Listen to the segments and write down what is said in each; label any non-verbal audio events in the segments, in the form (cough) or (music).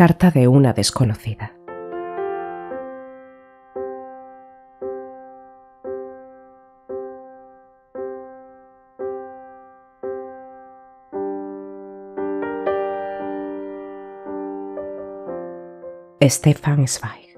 carta de una desconocida. Stefan Zweig.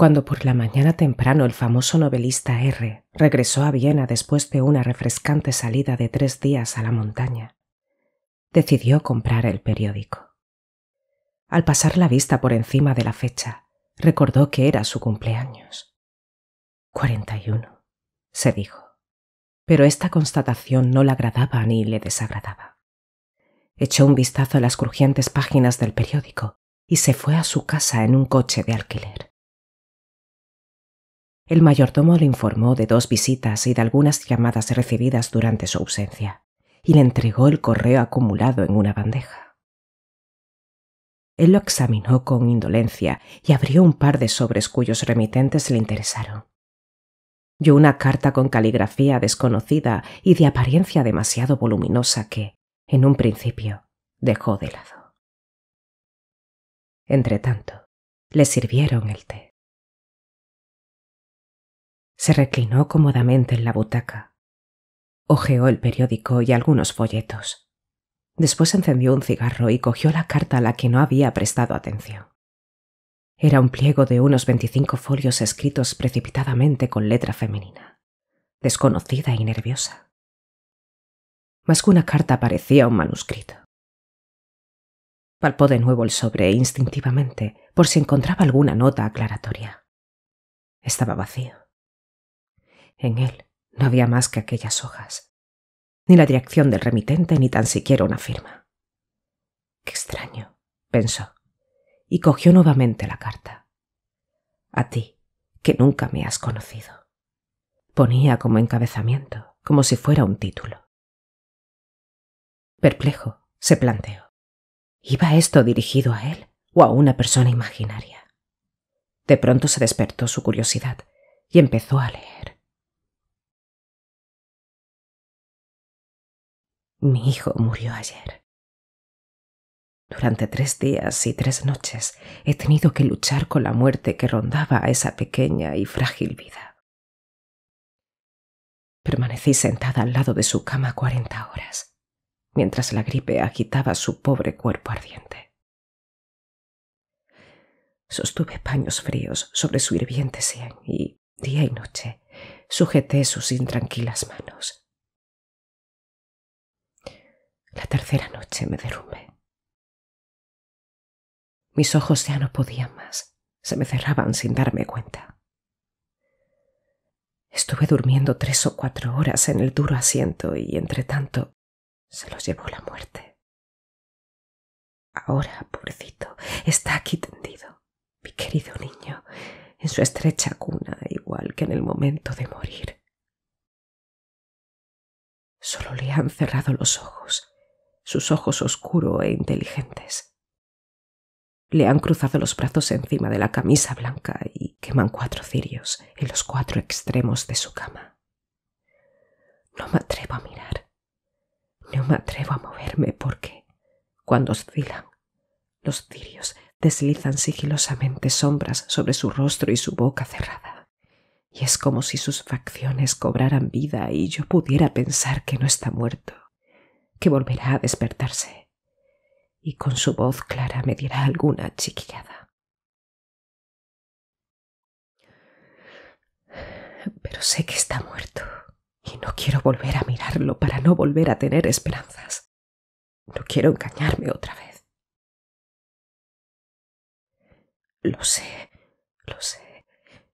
Cuando por la mañana temprano el famoso novelista R regresó a Viena después de una refrescante salida de tres días a la montaña, decidió comprar el periódico. Al pasar la vista por encima de la fecha, recordó que era su cumpleaños. 41, se dijo. Pero esta constatación no le agradaba ni le desagradaba. Echó un vistazo a las crujientes páginas del periódico y se fue a su casa en un coche de alquiler. El mayordomo le informó de dos visitas y de algunas llamadas recibidas durante su ausencia, y le entregó el correo acumulado en una bandeja. Él lo examinó con indolencia y abrió un par de sobres cuyos remitentes le interesaron. Yo una carta con caligrafía desconocida y de apariencia demasiado voluminosa que, en un principio, dejó de lado. Entretanto, le sirvieron el té. Se reclinó cómodamente en la butaca. Ojeó el periódico y algunos folletos. Después encendió un cigarro y cogió la carta a la que no había prestado atención. Era un pliego de unos veinticinco folios escritos precipitadamente con letra femenina, desconocida y nerviosa. Más que una carta parecía un manuscrito. Palpó de nuevo el sobre instintivamente por si encontraba alguna nota aclaratoria. Estaba vacío. En él no había más que aquellas hojas, ni la dirección del remitente, ni tan siquiera una firma. Qué extraño, pensó, y cogió nuevamente la carta. A ti, que nunca me has conocido. Ponía como encabezamiento, como si fuera un título. Perplejo, se planteó. ¿Iba esto dirigido a él o a una persona imaginaria? De pronto se despertó su curiosidad y empezó a leer. Mi hijo murió ayer. Durante tres días y tres noches he tenido que luchar con la muerte que rondaba esa pequeña y frágil vida. Permanecí sentada al lado de su cama cuarenta horas, mientras la gripe agitaba su pobre cuerpo ardiente. Sostuve paños fríos sobre su hirviente sien y, día y noche, sujeté sus intranquilas manos la tercera noche me derrumbé. Mis ojos ya no podían más, se me cerraban sin darme cuenta. Estuve durmiendo tres o cuatro horas en el duro asiento y, entre tanto, se los llevó la muerte. Ahora, pobrecito, está aquí tendido, mi querido niño, en su estrecha cuna, igual que en el momento de morir. Solo le han cerrado los ojos sus ojos oscuros e inteligentes. Le han cruzado los brazos encima de la camisa blanca y queman cuatro cirios en los cuatro extremos de su cama. No me atrevo a mirar, no me atrevo a moverme porque, cuando oscilan, los cirios deslizan sigilosamente sombras sobre su rostro y su boca cerrada, y es como si sus facciones cobraran vida y yo pudiera pensar que no está muerto, que volverá a despertarse y con su voz clara me dirá alguna chiquillada. Pero sé que está muerto y no quiero volver a mirarlo para no volver a tener esperanzas. No quiero engañarme otra vez. Lo sé, lo sé.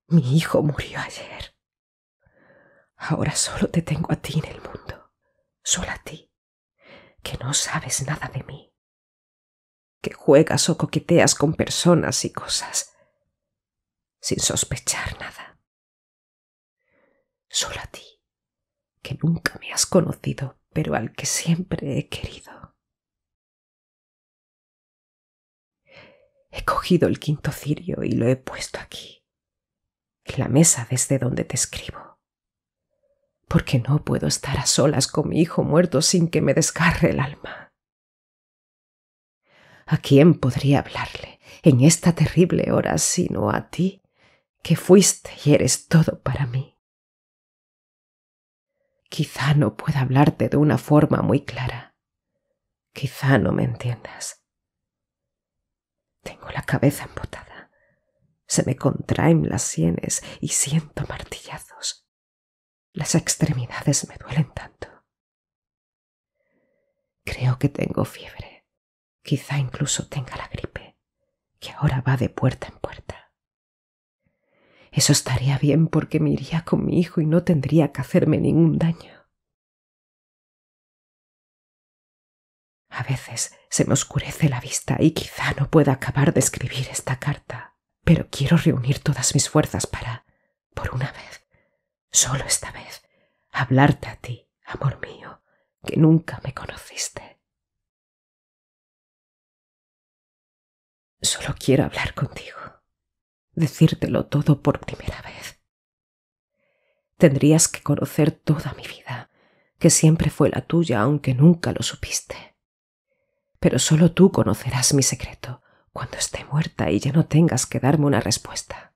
Mi hijo murió ayer. Ahora solo te tengo a ti en el mundo, solo a ti que no sabes nada de mí, que juegas o coqueteas con personas y cosas sin sospechar nada. Solo a ti, que nunca me has conocido, pero al que siempre he querido. He cogido el quinto cirio y lo he puesto aquí, en la mesa desde donde te escribo porque no puedo estar a solas con mi hijo muerto sin que me descarre el alma. ¿A quién podría hablarle en esta terrible hora sino a ti, que fuiste y eres todo para mí? Quizá no pueda hablarte de una forma muy clara. Quizá no me entiendas. Tengo la cabeza embotada. Se me contraen las sienes y siento martillazos. Las extremidades me duelen tanto. Creo que tengo fiebre. Quizá incluso tenga la gripe, que ahora va de puerta en puerta. Eso estaría bien porque me iría con mi hijo y no tendría que hacerme ningún daño. A veces se me oscurece la vista y quizá no pueda acabar de escribir esta carta, pero quiero reunir todas mis fuerzas para, por una vez, solo esta vez, hablarte a ti, amor mío, que nunca me conociste. Solo quiero hablar contigo, decírtelo todo por primera vez. Tendrías que conocer toda mi vida, que siempre fue la tuya, aunque nunca lo supiste. Pero solo tú conocerás mi secreto cuando esté muerta y ya no tengas que darme una respuesta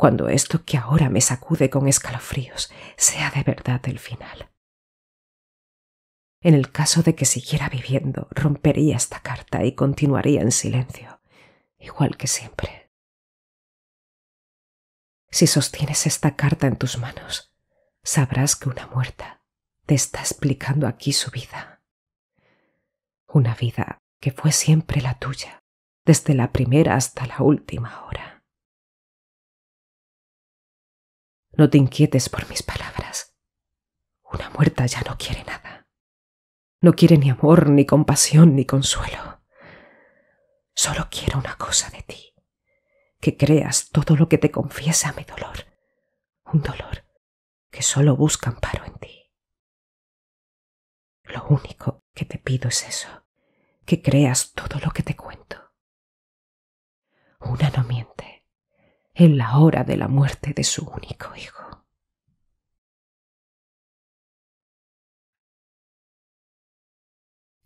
cuando esto que ahora me sacude con escalofríos sea de verdad el final. En el caso de que siguiera viviendo, rompería esta carta y continuaría en silencio, igual que siempre. Si sostienes esta carta en tus manos, sabrás que una muerta te está explicando aquí su vida. Una vida que fue siempre la tuya, desde la primera hasta la última hora. No te inquietes por mis palabras. Una muerta ya no quiere nada. No quiere ni amor, ni compasión, ni consuelo. Solo quiero una cosa de ti, que creas todo lo que te confiesa mi dolor, un dolor que solo busca amparo en ti. Lo único que te pido es eso, que creas todo lo que te cuento. Una no miente en la hora de la muerte de su único hijo.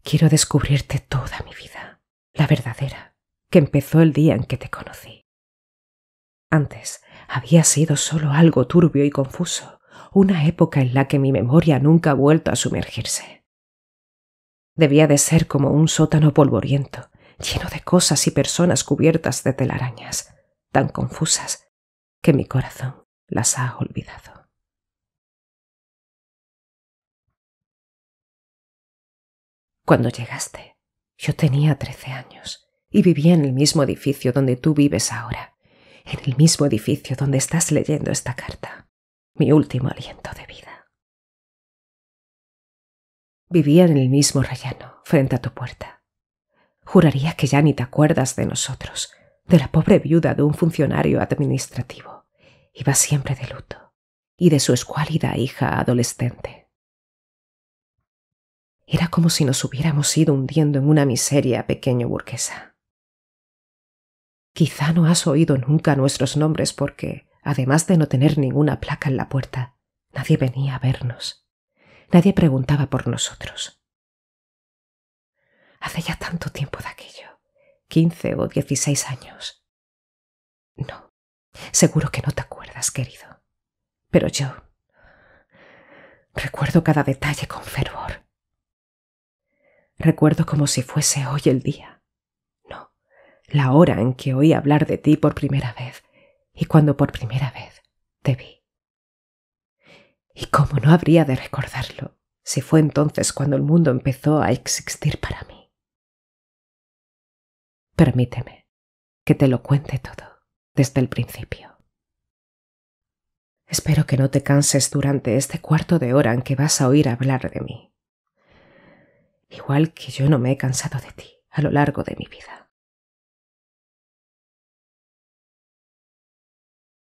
Quiero descubrirte toda mi vida, la verdadera, que empezó el día en que te conocí. Antes había sido solo algo turbio y confuso, una época en la que mi memoria nunca ha vuelto a sumergirse. Debía de ser como un sótano polvoriento, lleno de cosas y personas cubiertas de telarañas, tan confusas que mi corazón las ha olvidado. Cuando llegaste, yo tenía trece años y vivía en el mismo edificio donde tú vives ahora, en el mismo edificio donde estás leyendo esta carta, mi último aliento de vida. Vivía en el mismo rellano, frente a tu puerta. Juraría que ya ni te acuerdas de nosotros, de la pobre viuda de un funcionario administrativo. Iba siempre de luto, y de su escuálida hija adolescente. Era como si nos hubiéramos ido hundiendo en una miseria pequeño burguesa. Quizá no has oído nunca nuestros nombres porque, además de no tener ninguna placa en la puerta, nadie venía a vernos. Nadie preguntaba por nosotros. Hace ya tanto tiempo de aquello. Quince o dieciséis años. No, seguro que no te acuerdas, querido. Pero yo recuerdo cada detalle con fervor. Recuerdo como si fuese hoy el día. No, la hora en que oí hablar de ti por primera vez y cuando por primera vez te vi. Y cómo no habría de recordarlo si fue entonces cuando el mundo empezó a existir para mí. Permíteme que te lo cuente todo desde el principio. Espero que no te canses durante este cuarto de hora en que vas a oír hablar de mí. Igual que yo no me he cansado de ti a lo largo de mi vida.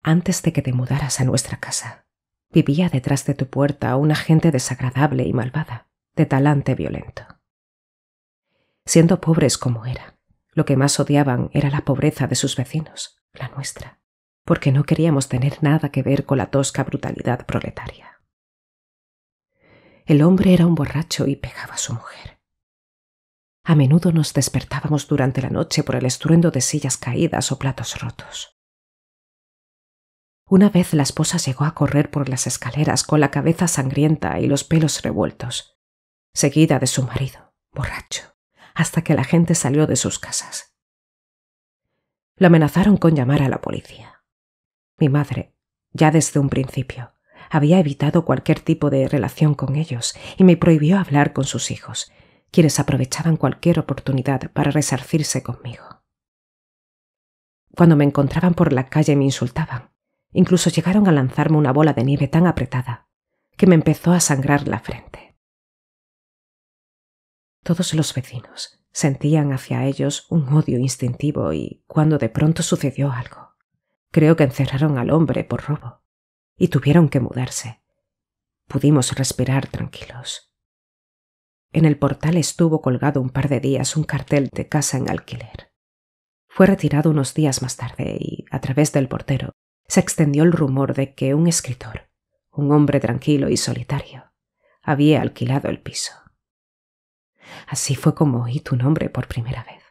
Antes de que te mudaras a nuestra casa, vivía detrás de tu puerta una gente desagradable y malvada, de talante violento. Siendo pobres como era, lo que más odiaban era la pobreza de sus vecinos, la nuestra, porque no queríamos tener nada que ver con la tosca brutalidad proletaria. El hombre era un borracho y pegaba a su mujer. A menudo nos despertábamos durante la noche por el estruendo de sillas caídas o platos rotos. Una vez la esposa llegó a correr por las escaleras con la cabeza sangrienta y los pelos revueltos, seguida de su marido, borracho, hasta que la gente salió de sus casas. Lo amenazaron con llamar a la policía. Mi madre, ya desde un principio, había evitado cualquier tipo de relación con ellos y me prohibió hablar con sus hijos, quienes aprovechaban cualquier oportunidad para resarcirse conmigo. Cuando me encontraban por la calle me insultaban. Incluso llegaron a lanzarme una bola de nieve tan apretada que me empezó a sangrar la frente. Todos los vecinos sentían hacia ellos un odio instintivo y cuando de pronto sucedió algo. Creo que encerraron al hombre por robo y tuvieron que mudarse. Pudimos respirar tranquilos. En el portal estuvo colgado un par de días un cartel de casa en alquiler. Fue retirado unos días más tarde y, a través del portero, se extendió el rumor de que un escritor, un hombre tranquilo y solitario, había alquilado el piso. Así fue como oí tu nombre por primera vez.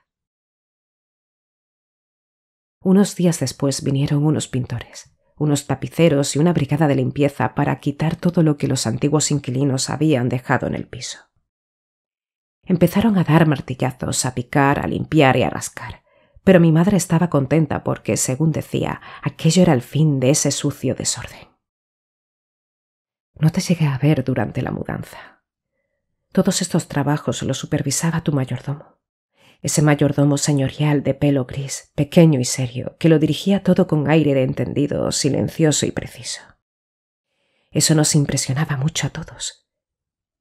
Unos días después vinieron unos pintores, unos tapiceros y una brigada de limpieza para quitar todo lo que los antiguos inquilinos habían dejado en el piso. Empezaron a dar martillazos, a picar, a limpiar y a rascar, pero mi madre estaba contenta porque, según decía, aquello era el fin de ese sucio desorden. No te llegué a ver durante la mudanza, todos estos trabajos los supervisaba tu mayordomo. Ese mayordomo señorial de pelo gris, pequeño y serio, que lo dirigía todo con aire de entendido, silencioso y preciso. Eso nos impresionaba mucho a todos.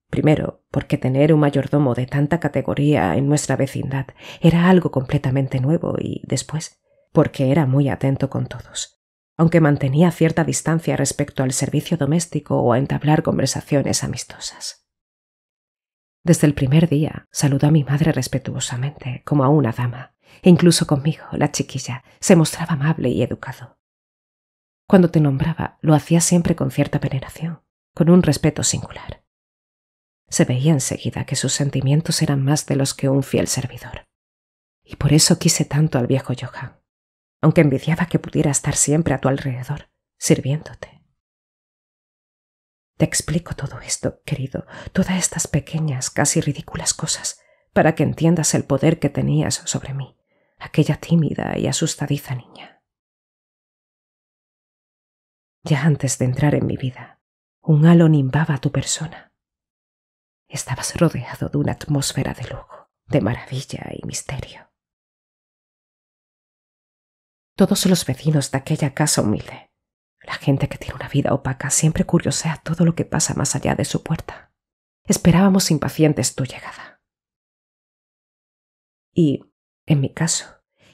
Primero, porque tener un mayordomo de tanta categoría en nuestra vecindad era algo completamente nuevo y después, porque era muy atento con todos, aunque mantenía cierta distancia respecto al servicio doméstico o a entablar conversaciones amistosas. Desde el primer día saludó a mi madre respetuosamente, como a una dama, e incluso conmigo, la chiquilla, se mostraba amable y educado. Cuando te nombraba, lo hacía siempre con cierta veneración, con un respeto singular. Se veía enseguida que sus sentimientos eran más de los que un fiel servidor. Y por eso quise tanto al viejo Johan, aunque envidiaba que pudiera estar siempre a tu alrededor, sirviéndote. Te explico todo esto, querido, todas estas pequeñas, casi ridículas cosas, para que entiendas el poder que tenías sobre mí, aquella tímida y asustadiza niña. Ya antes de entrar en mi vida, un halo nimbaba tu persona. Estabas rodeado de una atmósfera de lujo, de maravilla y misterio. Todos los vecinos de aquella casa humilde la gente que tiene una vida opaca siempre curiosea todo lo que pasa más allá de su puerta. Esperábamos impacientes tu llegada. Y, en mi caso,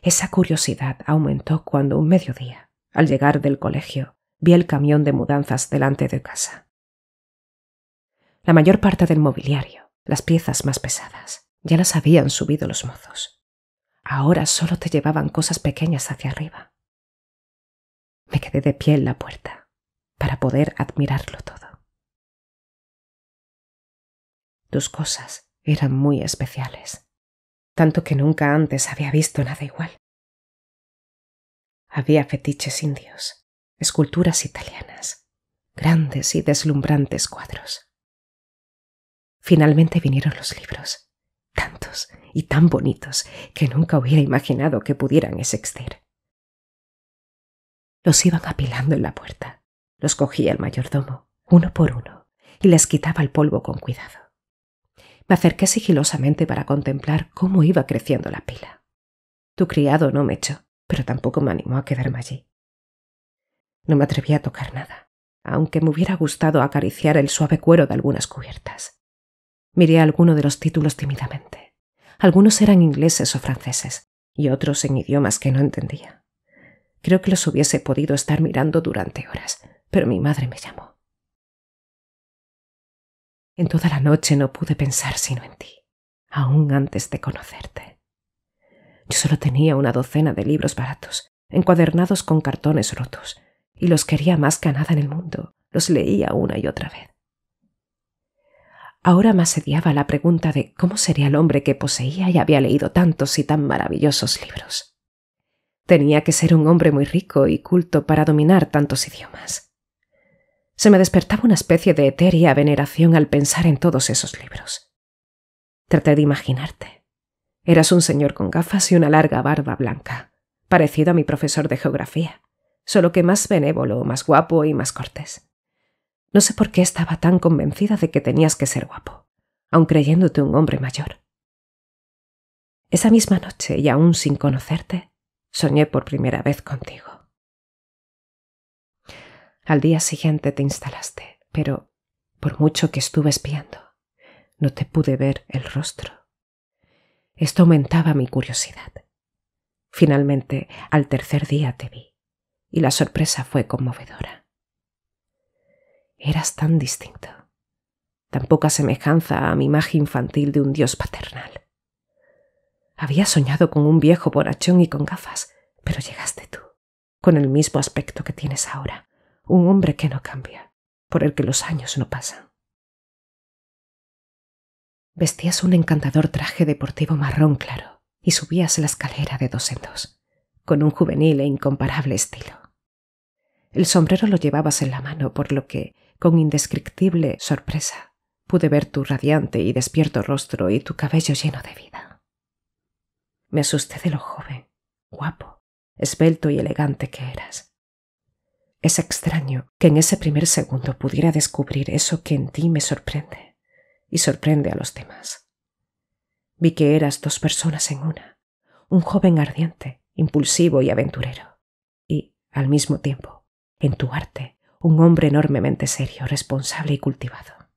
esa curiosidad aumentó cuando un mediodía, al llegar del colegio, vi el camión de mudanzas delante de casa. La mayor parte del mobiliario, las piezas más pesadas, ya las habían subido los mozos. Ahora solo te llevaban cosas pequeñas hacia arriba. Me quedé de pie en la puerta para poder admirarlo todo. Tus cosas eran muy especiales, tanto que nunca antes había visto nada igual. Había fetiches indios, esculturas italianas, grandes y deslumbrantes cuadros. Finalmente vinieron los libros, tantos y tan bonitos que nunca hubiera imaginado que pudieran existir. Los iban apilando en la puerta. Los cogía el mayordomo, uno por uno, y les quitaba el polvo con cuidado. Me acerqué sigilosamente para contemplar cómo iba creciendo la pila. Tu criado no me echó, pero tampoco me animó a quedarme allí. No me atreví a tocar nada, aunque me hubiera gustado acariciar el suave cuero de algunas cubiertas. Miré alguno de los títulos tímidamente. Algunos eran ingleses o franceses, y otros en idiomas que no entendía. Creo que los hubiese podido estar mirando durante horas, pero mi madre me llamó. En toda la noche no pude pensar sino en ti, aún antes de conocerte. Yo solo tenía una docena de libros baratos, encuadernados con cartones rotos, y los quería más que a nada en el mundo. Los leía una y otra vez. Ahora me asediaba la pregunta de cómo sería el hombre que poseía y había leído tantos y tan maravillosos libros. Tenía que ser un hombre muy rico y culto para dominar tantos idiomas. Se me despertaba una especie de etérea veneración al pensar en todos esos libros. Traté de imaginarte. Eras un señor con gafas y una larga barba blanca, parecido a mi profesor de geografía, solo que más benévolo, más guapo y más cortés. No sé por qué estaba tan convencida de que tenías que ser guapo, aun creyéndote un hombre mayor. Esa misma noche, y aún sin conocerte, soñé por primera vez contigo. Al día siguiente te instalaste, pero por mucho que estuve espiando, no te pude ver el rostro. Esto aumentaba mi curiosidad. Finalmente, al tercer día te vi, y la sorpresa fue conmovedora. Eras tan distinto, tan poca semejanza a mi imagen infantil de un dios paternal. Había soñado con un viejo borrachón y con gafas, pero llegaste tú, con el mismo aspecto que tienes ahora, un hombre que no cambia, por el que los años no pasan. Vestías un encantador traje deportivo marrón claro y subías la escalera de dos en dos, con un juvenil e incomparable estilo. El sombrero lo llevabas en la mano, por lo que, con indescriptible sorpresa, pude ver tu radiante y despierto rostro y tu cabello lleno de vida. Me asusté de lo joven, guapo, esbelto y elegante que eras. Es extraño que en ese primer segundo pudiera descubrir eso que en ti me sorprende y sorprende a los demás. Vi que eras dos personas en una, un joven ardiente, impulsivo y aventurero, y, al mismo tiempo, en tu arte, un hombre enormemente serio, responsable y cultivado.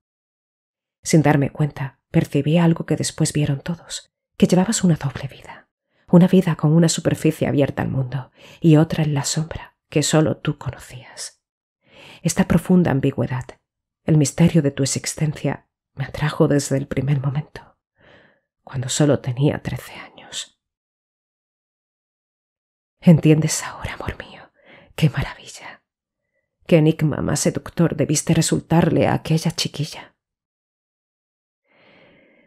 Sin darme cuenta, percibí algo que después vieron todos, que llevabas una doble vida una vida con una superficie abierta al mundo y otra en la sombra que solo tú conocías. Esta profunda ambigüedad, el misterio de tu existencia, me atrajo desde el primer momento, cuando solo tenía trece años. ¿Entiendes ahora, amor mío? ¡Qué maravilla! ¿Qué enigma más seductor debiste resultarle a aquella chiquilla?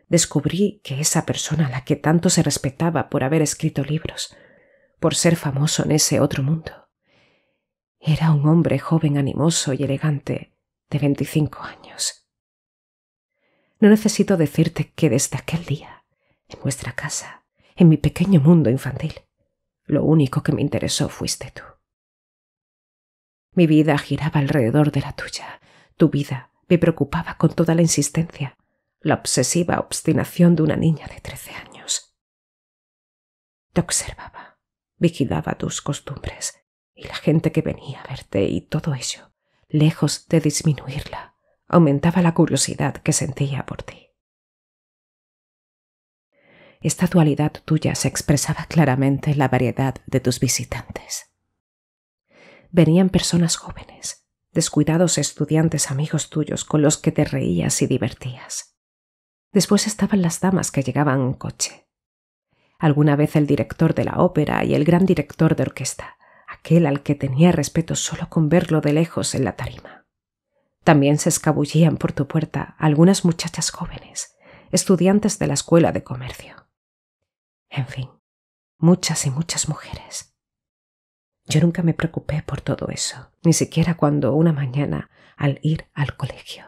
descubrí que esa persona a la que tanto se respetaba por haber escrito libros, por ser famoso en ese otro mundo, era un hombre joven, animoso y elegante, de veinticinco años. No necesito decirte que desde aquel día, en vuestra casa, en mi pequeño mundo infantil, lo único que me interesó fuiste tú. Mi vida giraba alrededor de la tuya. Tu vida me preocupaba con toda la insistencia la obsesiva obstinación de una niña de trece años. Te observaba, vigilaba tus costumbres y la gente que venía a verte y todo ello, lejos de disminuirla, aumentaba la curiosidad que sentía por ti. Esta dualidad tuya se expresaba claramente en la variedad de tus visitantes. Venían personas jóvenes, descuidados estudiantes amigos tuyos con los que te reías y divertías Después estaban las damas que llegaban en coche. Alguna vez el director de la ópera y el gran director de orquesta, aquel al que tenía respeto solo con verlo de lejos en la tarima. También se escabullían por tu puerta algunas muchachas jóvenes, estudiantes de la escuela de comercio. En fin, muchas y muchas mujeres. Yo nunca me preocupé por todo eso, ni siquiera cuando una mañana, al ir al colegio,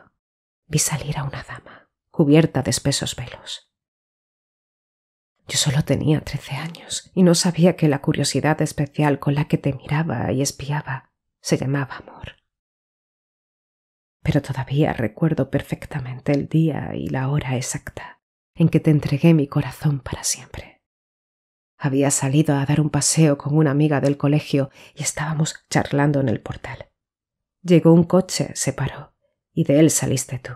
vi salir a una dama cubierta de espesos velos. Yo solo tenía trece años y no sabía que la curiosidad especial con la que te miraba y espiaba se llamaba amor. Pero todavía recuerdo perfectamente el día y la hora exacta en que te entregué mi corazón para siempre. Había salido a dar un paseo con una amiga del colegio y estábamos charlando en el portal. Llegó un coche, se paró, y de él saliste tú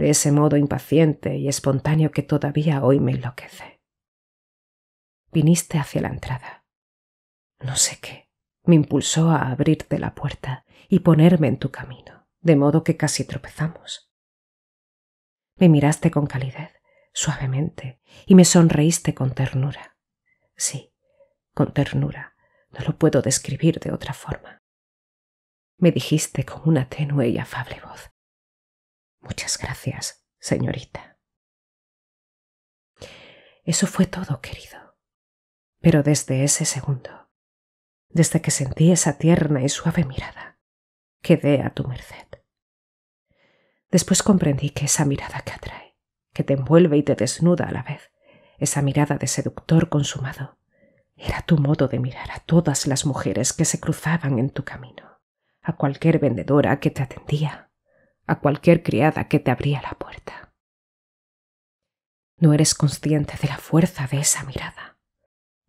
de ese modo impaciente y espontáneo que todavía hoy me enloquece. Viniste hacia la entrada. No sé qué. Me impulsó a abrirte la puerta y ponerme en tu camino, de modo que casi tropezamos. Me miraste con calidez, suavemente, y me sonreíste con ternura. Sí, con ternura. No lo puedo describir de otra forma. Me dijiste con una tenue y afable voz. Muchas gracias, señorita. Eso fue todo, querido. Pero desde ese segundo, desde que sentí esa tierna y suave mirada, quedé a tu merced. Después comprendí que esa mirada que atrae, que te envuelve y te desnuda a la vez, esa mirada de seductor consumado, era tu modo de mirar a todas las mujeres que se cruzaban en tu camino, a cualquier vendedora que te atendía, a cualquier criada que te abría la puerta. No eres consciente de la fuerza de esa mirada,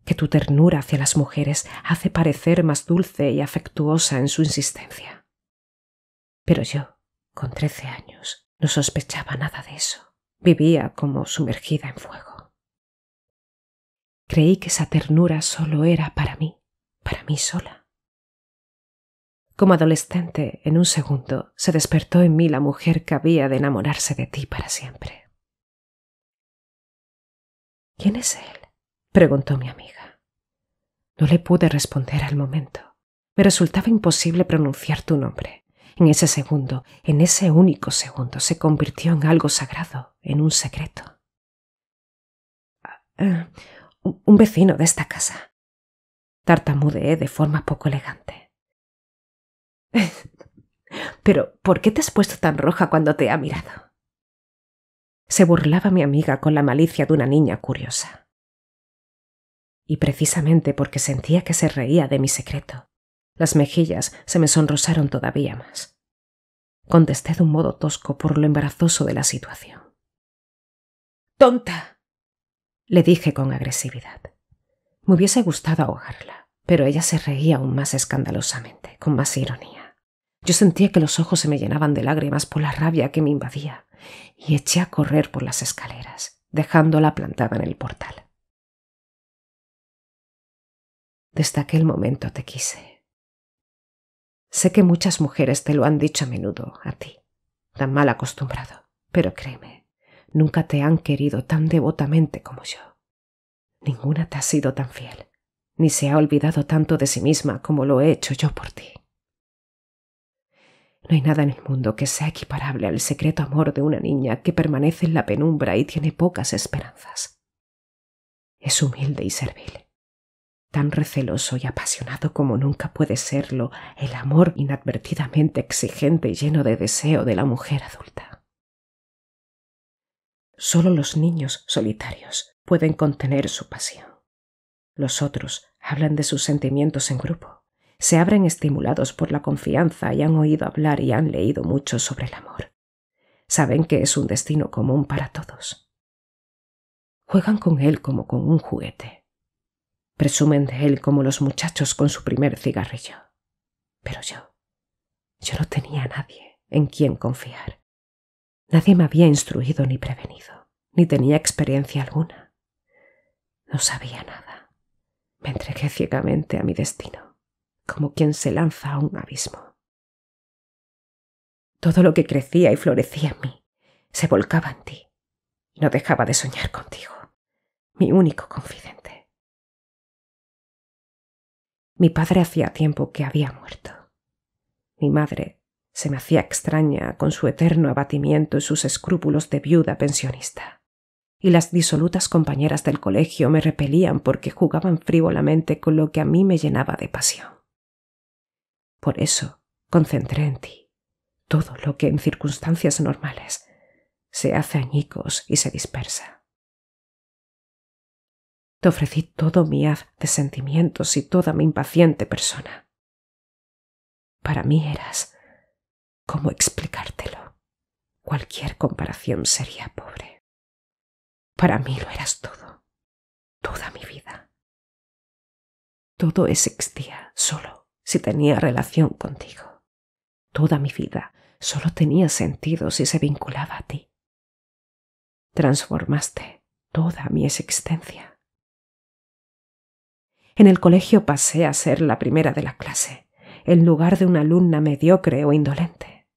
que tu ternura hacia las mujeres hace parecer más dulce y afectuosa en su insistencia. Pero yo, con trece años, no sospechaba nada de eso. Vivía como sumergida en fuego. Creí que esa ternura solo era para mí, para mí sola como adolescente, en un segundo, se despertó en mí la mujer que había de enamorarse de ti para siempre. ¿Quién es él? preguntó mi amiga. No le pude responder al momento. Me resultaba imposible pronunciar tu nombre. En ese segundo, en ese único segundo, se convirtió en algo sagrado, en un secreto. Ah, eh, un vecino de esta casa. Tartamudeé de forma poco elegante. (laughs) Pero, ¿por qué te has puesto tan roja cuando te ha mirado? Se burlaba mi amiga con la malicia de una niña curiosa. Y precisamente porque sentía que se reía de mi secreto, las mejillas se me sonrosaron todavía más. Contesté de un modo tosco por lo embarazoso de la situación. ¡Tonta! le dije con agresividad. Me hubiese gustado ahogarla, pero ella se reía aún más escandalosamente, con más ironía. Yo sentía que los ojos se me llenaban de lágrimas por la rabia que me invadía y eché a correr por las escaleras, dejándola plantada en el portal. Desde aquel momento te quise. Sé que muchas mujeres te lo han dicho a menudo a ti, tan mal acostumbrado, pero créeme, nunca te han querido tan devotamente como yo. Ninguna te ha sido tan fiel, ni se ha olvidado tanto de sí misma como lo he hecho yo por ti. No hay nada en el mundo que sea equiparable al secreto amor de una niña que permanece en la penumbra y tiene pocas esperanzas. Es humilde y servil, tan receloso y apasionado como nunca puede serlo el amor inadvertidamente exigente y lleno de deseo de la mujer adulta. Solo los niños solitarios pueden contener su pasión. Los otros hablan de sus sentimientos en grupo se abren estimulados por la confianza y han oído hablar y han leído mucho sobre el amor. Saben que es un destino común para todos. Juegan con él como con un juguete. Presumen de él como los muchachos con su primer cigarrillo. Pero yo, yo no tenía a nadie en quien confiar. Nadie me había instruido ni prevenido, ni tenía experiencia alguna. No sabía nada. Me entregué ciegamente a mi destino como quien se lanza a un abismo. Todo lo que crecía y florecía en mí se volcaba en ti y no dejaba de soñar contigo, mi único confidente. Mi padre hacía tiempo que había muerto. Mi madre se me hacía extraña con su eterno abatimiento y sus escrúpulos de viuda pensionista. Y las disolutas compañeras del colegio me repelían porque jugaban frívolamente con lo que a mí me llenaba de pasión. Por eso concentré en ti todo lo que en circunstancias normales se hace añicos y se dispersa. Te ofrecí todo mi haz de sentimientos y toda mi impaciente persona. Para mí eras, ¿cómo explicártelo? Cualquier comparación sería pobre. Para mí lo eras todo, toda mi vida. Todo existía solo si tenía relación contigo. Toda mi vida solo tenía sentido si se vinculaba a ti. Transformaste toda mi existencia. En el colegio pasé a ser la primera de la clase, en lugar de una alumna mediocre o indolente.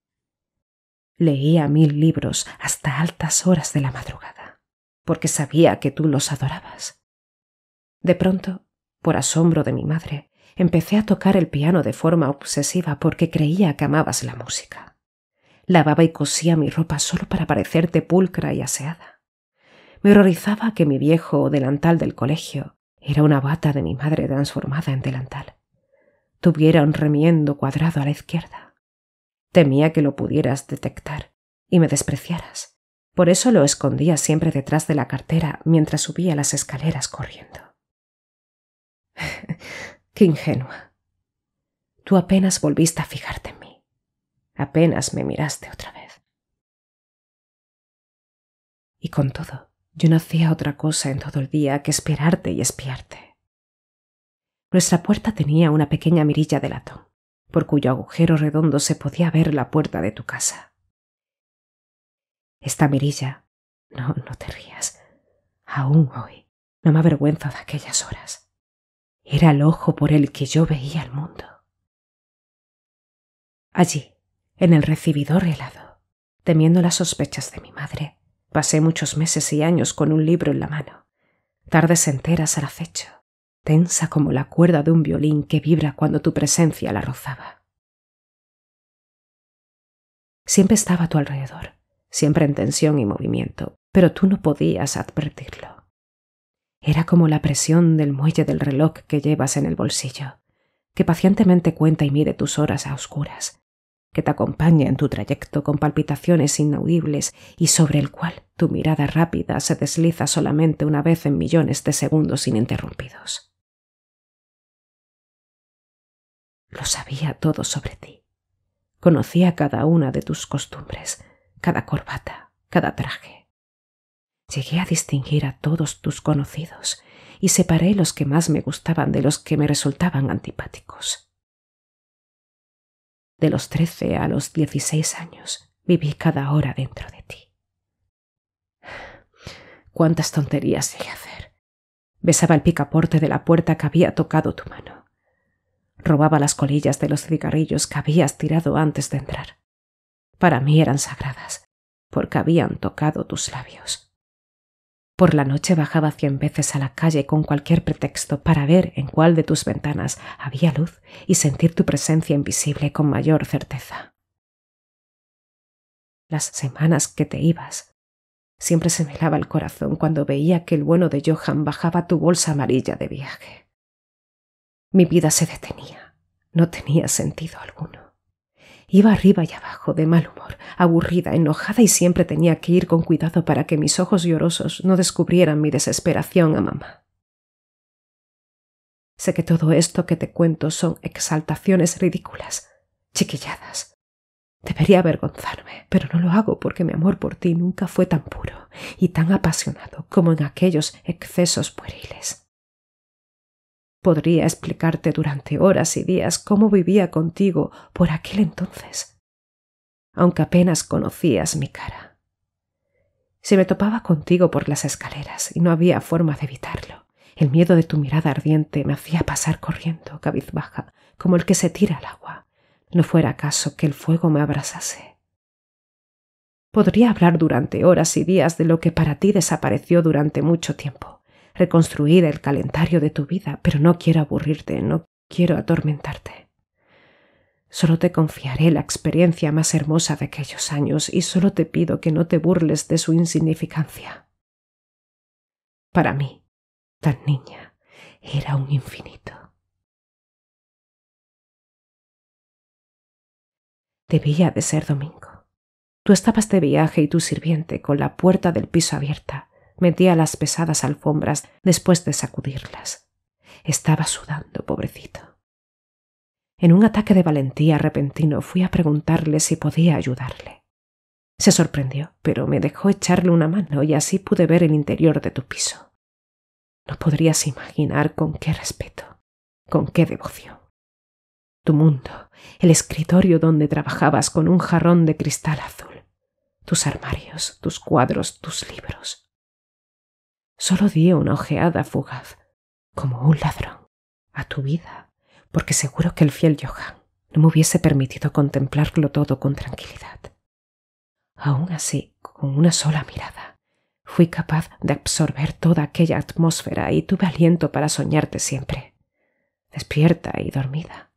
Leía mil libros hasta altas horas de la madrugada, porque sabía que tú los adorabas. De pronto, por asombro de mi madre, Empecé a tocar el piano de forma obsesiva porque creía que amabas la música. Lavaba y cosía mi ropa solo para parecerte pulcra y aseada. Me horrorizaba que mi viejo delantal del colegio era una bata de mi madre transformada en delantal. Tuviera un remiendo cuadrado a la izquierda. Temía que lo pudieras detectar y me despreciaras. Por eso lo escondía siempre detrás de la cartera mientras subía las escaleras corriendo. Qué ingenua. Tú apenas volviste a fijarte en mí. Apenas me miraste otra vez. Y con todo, yo no hacía otra cosa en todo el día que esperarte y espiarte. Nuestra puerta tenía una pequeña mirilla de latón, por cuyo agujero redondo se podía ver la puerta de tu casa. Esta mirilla, no, no te rías, aún hoy no me avergüenza de aquellas horas era el ojo por el que yo veía el mundo. Allí, en el recibidor helado, temiendo las sospechas de mi madre, pasé muchos meses y años con un libro en la mano, tardes enteras al acecho, tensa como la cuerda de un violín que vibra cuando tu presencia la rozaba. Siempre estaba a tu alrededor, siempre en tensión y movimiento, pero tú no podías advertirlo. Era como la presión del muelle del reloj que llevas en el bolsillo, que pacientemente cuenta y mide tus horas a oscuras, que te acompaña en tu trayecto con palpitaciones inaudibles y sobre el cual tu mirada rápida se desliza solamente una vez en millones de segundos ininterrumpidos. Lo sabía todo sobre ti. Conocía cada una de tus costumbres, cada corbata, cada traje, Llegué a distinguir a todos tus conocidos y separé los que más me gustaban de los que me resultaban antipáticos. De los trece a los dieciséis años viví cada hora dentro de ti. Cuántas tonterías llegué a hacer. Besaba el picaporte de la puerta que había tocado tu mano. Robaba las colillas de los cigarrillos que habías tirado antes de entrar. Para mí eran sagradas, porque habían tocado tus labios por la noche bajaba cien veces a la calle con cualquier pretexto para ver en cuál de tus ventanas había luz y sentir tu presencia invisible con mayor certeza. Las semanas que te ibas, siempre se me helaba el corazón cuando veía que el bueno de Johan bajaba tu bolsa amarilla de viaje. Mi vida se detenía, no tenía sentido alguno. Iba arriba y abajo, de mal humor, aburrida, enojada y siempre tenía que ir con cuidado para que mis ojos llorosos no descubrieran mi desesperación a mamá. Sé que todo esto que te cuento son exaltaciones ridículas, chiquilladas. Debería avergonzarme, pero no lo hago porque mi amor por ti nunca fue tan puro y tan apasionado como en aquellos excesos pueriles. Podría explicarte durante horas y días cómo vivía contigo por aquel entonces, aunque apenas conocías mi cara. Se me topaba contigo por las escaleras y no había forma de evitarlo. El miedo de tu mirada ardiente me hacía pasar corriendo, cabizbaja, como el que se tira al agua. No fuera acaso que el fuego me abrasase. Podría hablar durante horas y días de lo que para ti desapareció durante mucho tiempo reconstruir el calendario de tu vida, pero no quiero aburrirte, no quiero atormentarte. Solo te confiaré la experiencia más hermosa de aquellos años y solo te pido que no te burles de su insignificancia. Para mí, tan niña, era un infinito. Debía de ser domingo. Tú estabas de viaje y tu sirviente, con la puerta del piso abierta, Metía las pesadas alfombras después de sacudirlas. Estaba sudando, pobrecito. En un ataque de valentía repentino fui a preguntarle si podía ayudarle. Se sorprendió, pero me dejó echarle una mano y así pude ver el interior de tu piso. No podrías imaginar con qué respeto, con qué devoción. Tu mundo, el escritorio donde trabajabas con un jarrón de cristal azul, tus armarios, tus cuadros, tus libros. Solo di una ojeada fugaz, como un ladrón, a tu vida, porque seguro que el fiel Johan no me hubiese permitido contemplarlo todo con tranquilidad. Aún así, con una sola mirada, fui capaz de absorber toda aquella atmósfera y tuve aliento para soñarte siempre, despierta y dormida.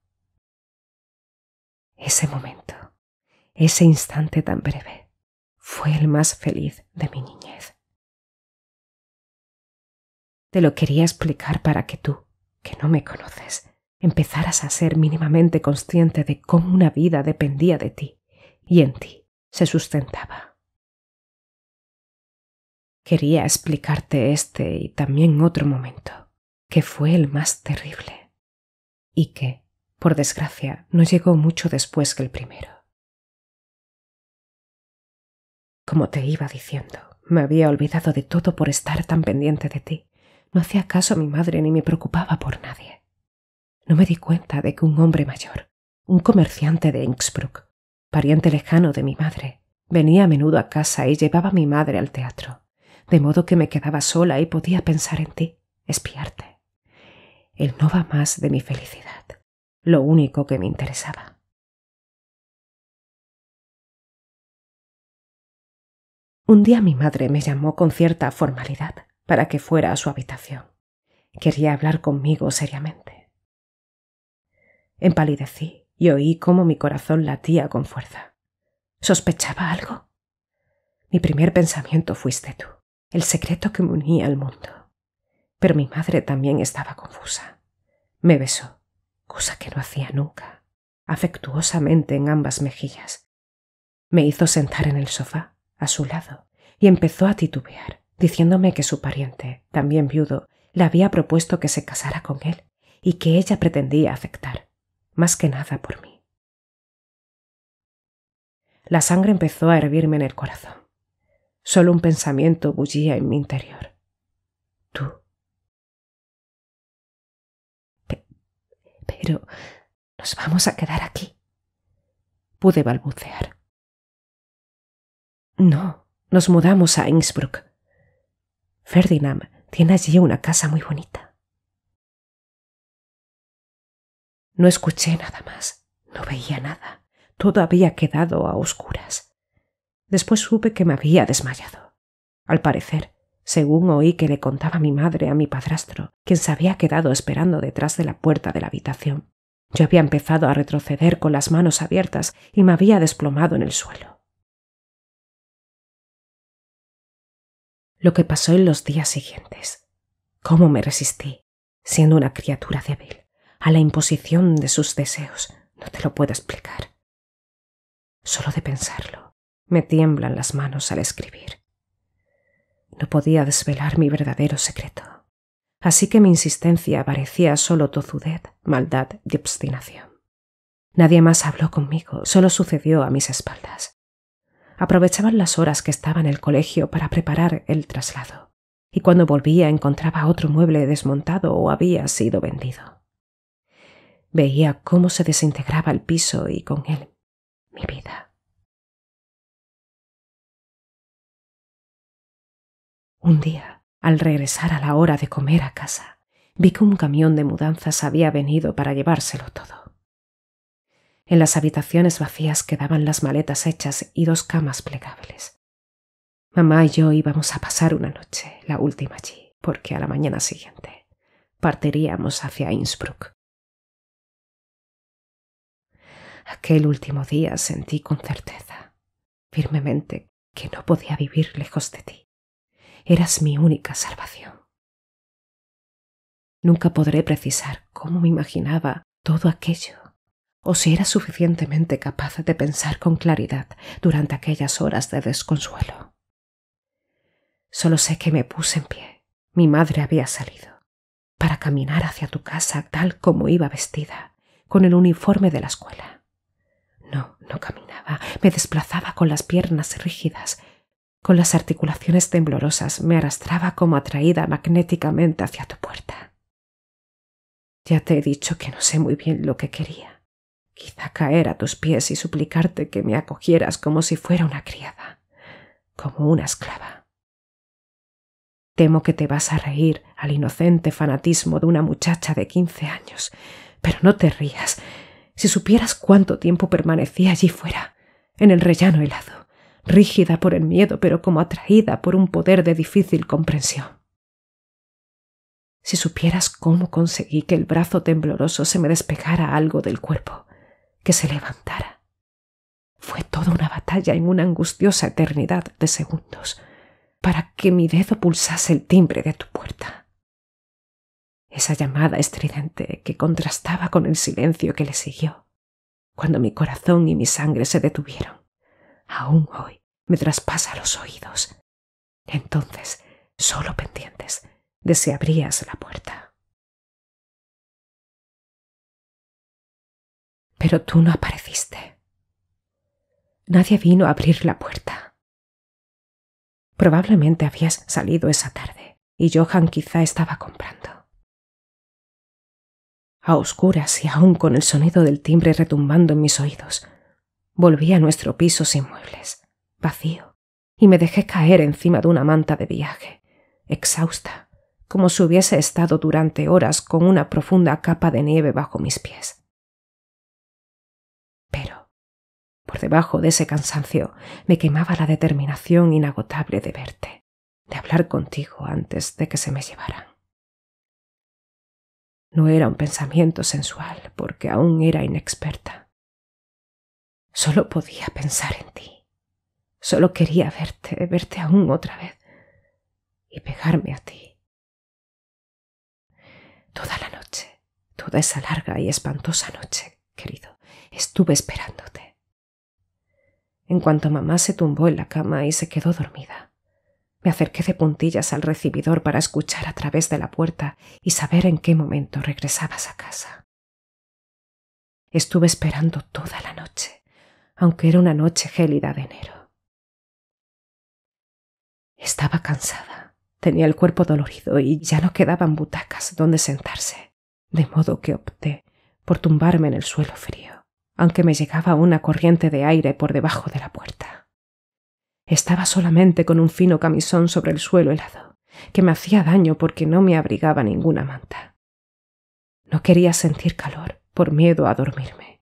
Ese momento, ese instante tan breve, fue el más feliz de mi niñez. Te lo quería explicar para que tú, que no me conoces, empezaras a ser mínimamente consciente de cómo una vida dependía de ti y en ti se sustentaba. Quería explicarte este y también otro momento, que fue el más terrible, y que, por desgracia, no llegó mucho después que el primero. Como te iba diciendo, me había olvidado de todo por estar tan pendiente de ti. No hacía caso a mi madre ni me preocupaba por nadie. No me di cuenta de que un hombre mayor, un comerciante de Innsbruck, pariente lejano de mi madre, venía a menudo a casa y llevaba a mi madre al teatro, de modo que me quedaba sola y podía pensar en ti, espiarte. Él no va más de mi felicidad, lo único que me interesaba. Un día mi madre me llamó con cierta formalidad para que fuera a su habitación. Quería hablar conmigo seriamente. Empalidecí y oí cómo mi corazón latía con fuerza. ¿Sospechaba algo? Mi primer pensamiento fuiste tú, el secreto que me unía al mundo. Pero mi madre también estaba confusa. Me besó, cosa que no hacía nunca, afectuosamente en ambas mejillas. Me hizo sentar en el sofá, a su lado, y empezó a titubear diciéndome que su pariente, también viudo, le había propuesto que se casara con él y que ella pretendía afectar, más que nada por mí. La sangre empezó a hervirme en el corazón. Solo un pensamiento bullía en mi interior. Tú. pero nos vamos a quedar aquí. Pude balbucear. No, nos mudamos a Innsbruck. Ferdinand tiene allí una casa muy bonita. No escuché nada más, no veía nada. Todo había quedado a oscuras. Después supe que me había desmayado. Al parecer, según oí que le contaba mi madre a mi padrastro, quien se había quedado esperando detrás de la puerta de la habitación. Yo había empezado a retroceder con las manos abiertas y me había desplomado en el suelo. lo que pasó en los días siguientes. Cómo me resistí, siendo una criatura débil, a la imposición de sus deseos, no te lo puedo explicar. Solo de pensarlo, me tiemblan las manos al escribir. No podía desvelar mi verdadero secreto, así que mi insistencia parecía solo tozudez, maldad y obstinación. Nadie más habló conmigo, solo sucedió a mis espaldas aprovechaban las horas que estaba en el colegio para preparar el traslado, y cuando volvía encontraba otro mueble desmontado o había sido vendido. Veía cómo se desintegraba el piso y con él mi vida. Un día, al regresar a la hora de comer a casa, vi que un camión de mudanzas había venido para llevárselo todo. En las habitaciones vacías quedaban las maletas hechas y dos camas plegables. Mamá y yo íbamos a pasar una noche, la última allí, porque a la mañana siguiente partiríamos hacia Innsbruck. Aquel último día sentí con certeza, firmemente, que no podía vivir lejos de ti. Eras mi única salvación. Nunca podré precisar cómo me imaginaba todo aquello o si era suficientemente capaz de pensar con claridad durante aquellas horas de desconsuelo. Solo sé que me puse en pie. Mi madre había salido para caminar hacia tu casa tal como iba vestida, con el uniforme de la escuela. No, no caminaba, me desplazaba con las piernas rígidas, con las articulaciones temblorosas, me arrastraba como atraída magnéticamente hacia tu puerta. Ya te he dicho que no sé muy bien lo que quería quizá caer a tus pies y suplicarte que me acogieras como si fuera una criada, como una esclava. Temo que te vas a reír al inocente fanatismo de una muchacha de quince años, pero no te rías. Si supieras cuánto tiempo permanecí allí fuera, en el rellano helado, rígida por el miedo, pero como atraída por un poder de difícil comprensión. Si supieras cómo conseguí que el brazo tembloroso se me despegara algo del cuerpo, que se levantara. Fue toda una batalla en una angustiosa eternidad de segundos para que mi dedo pulsase el timbre de tu puerta. Esa llamada estridente que contrastaba con el silencio que le siguió, cuando mi corazón y mi sangre se detuvieron, aún hoy me traspasa los oídos. Entonces, solo pendientes de si abrías la puerta. pero tú no apareciste. Nadie vino a abrir la puerta. Probablemente habías salido esa tarde y Johan quizá estaba comprando. A oscuras y aún con el sonido del timbre retumbando en mis oídos, volví a nuestro piso sin muebles, vacío, y me dejé caer encima de una manta de viaje, exhausta, como si hubiese estado durante horas con una profunda capa de nieve bajo mis pies. Por debajo de ese cansancio me quemaba la determinación inagotable de verte, de hablar contigo antes de que se me llevaran. No era un pensamiento sensual porque aún era inexperta. Solo podía pensar en ti. Solo quería verte, verte aún otra vez y pegarme a ti. Toda la noche, toda esa larga y espantosa noche, querido, estuve esperándote en cuanto mamá se tumbó en la cama y se quedó dormida. Me acerqué de puntillas al recibidor para escuchar a través de la puerta y saber en qué momento regresabas a casa. Estuve esperando toda la noche, aunque era una noche gélida de enero. Estaba cansada, tenía el cuerpo dolorido y ya no quedaban butacas donde sentarse, de modo que opté por tumbarme en el suelo frío aunque me llegaba una corriente de aire por debajo de la puerta. Estaba solamente con un fino camisón sobre el suelo helado, que me hacía daño porque no me abrigaba ninguna manta. No quería sentir calor por miedo a dormirme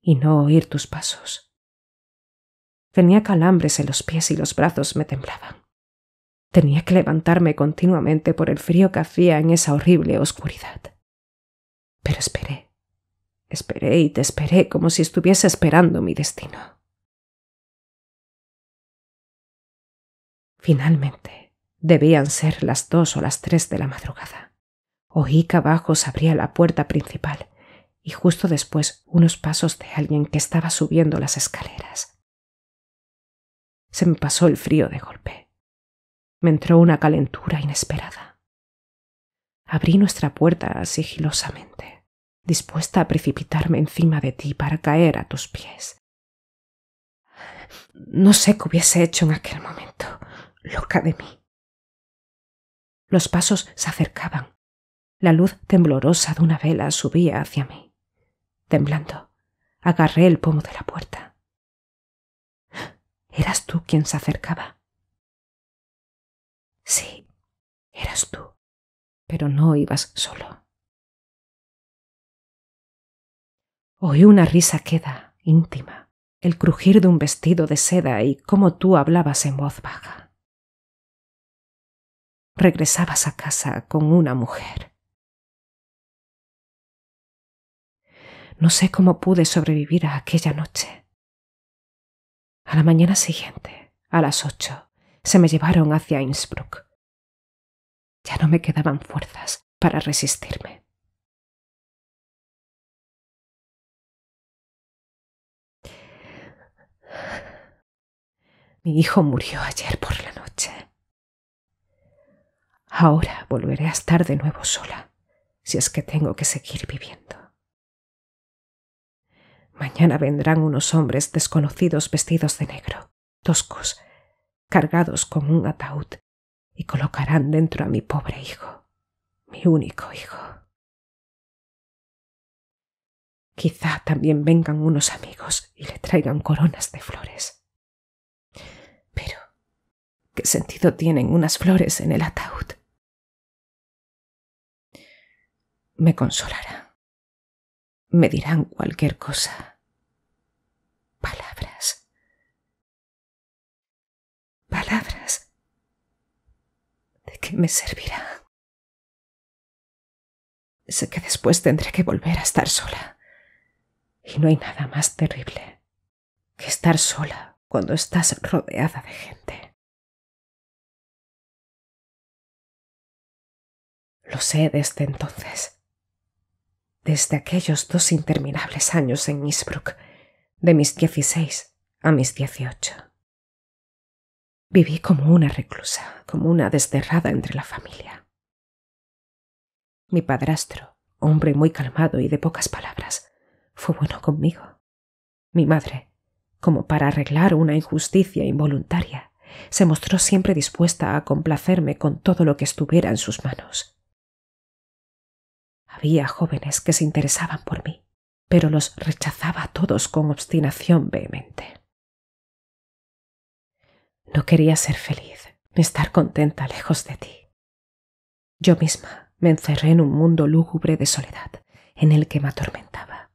y no oír tus pasos. Tenía calambres en los pies y los brazos me temblaban. Tenía que levantarme continuamente por el frío que hacía en esa horrible oscuridad. Pero esperé Esperé y te esperé como si estuviese esperando mi destino. Finalmente, debían ser las dos o las tres de la madrugada. Oí que abajo se abría la puerta principal y justo después unos pasos de alguien que estaba subiendo las escaleras. Se me pasó el frío de golpe. Me entró una calentura inesperada. Abrí nuestra puerta sigilosamente dispuesta a precipitarme encima de ti para caer a tus pies. No sé qué hubiese hecho en aquel momento, loca de mí. Los pasos se acercaban. La luz temblorosa de una vela subía hacia mí. Temblando, agarré el pomo de la puerta. ¿Eras tú quien se acercaba? Sí, eras tú, pero no ibas solo. Oí una risa queda, íntima, el crujir de un vestido de seda y cómo tú hablabas en voz baja. Regresabas a casa con una mujer. No sé cómo pude sobrevivir a aquella noche. A la mañana siguiente, a las ocho, se me llevaron hacia Innsbruck. Ya no me quedaban fuerzas para resistirme. Mi hijo murió ayer por la noche. Ahora volveré a estar de nuevo sola, si es que tengo que seguir viviendo. Mañana vendrán unos hombres desconocidos vestidos de negro, toscos, cargados con un ataúd, y colocarán dentro a mi pobre hijo, mi único hijo. Quizá también vengan unos amigos y le traigan coronas de flores. ¿Qué sentido tienen unas flores en el ataúd? Me consolarán. Me dirán cualquier cosa. Palabras. Palabras. ¿De qué me servirá? Sé que después tendré que volver a estar sola. Y no hay nada más terrible que estar sola cuando estás rodeada de gente. Lo sé desde entonces. Desde aquellos dos interminables años en Innsbruck, de mis dieciséis a mis dieciocho. Viví como una reclusa, como una desterrada entre la familia. Mi padrastro, hombre muy calmado y de pocas palabras, fue bueno conmigo. Mi madre, como para arreglar una injusticia involuntaria, se mostró siempre dispuesta a complacerme con todo lo que estuviera en sus manos. Había jóvenes que se interesaban por mí, pero los rechazaba a todos con obstinación vehemente. No quería ser feliz ni estar contenta lejos de ti. Yo misma me encerré en un mundo lúgubre de soledad en el que me atormentaba.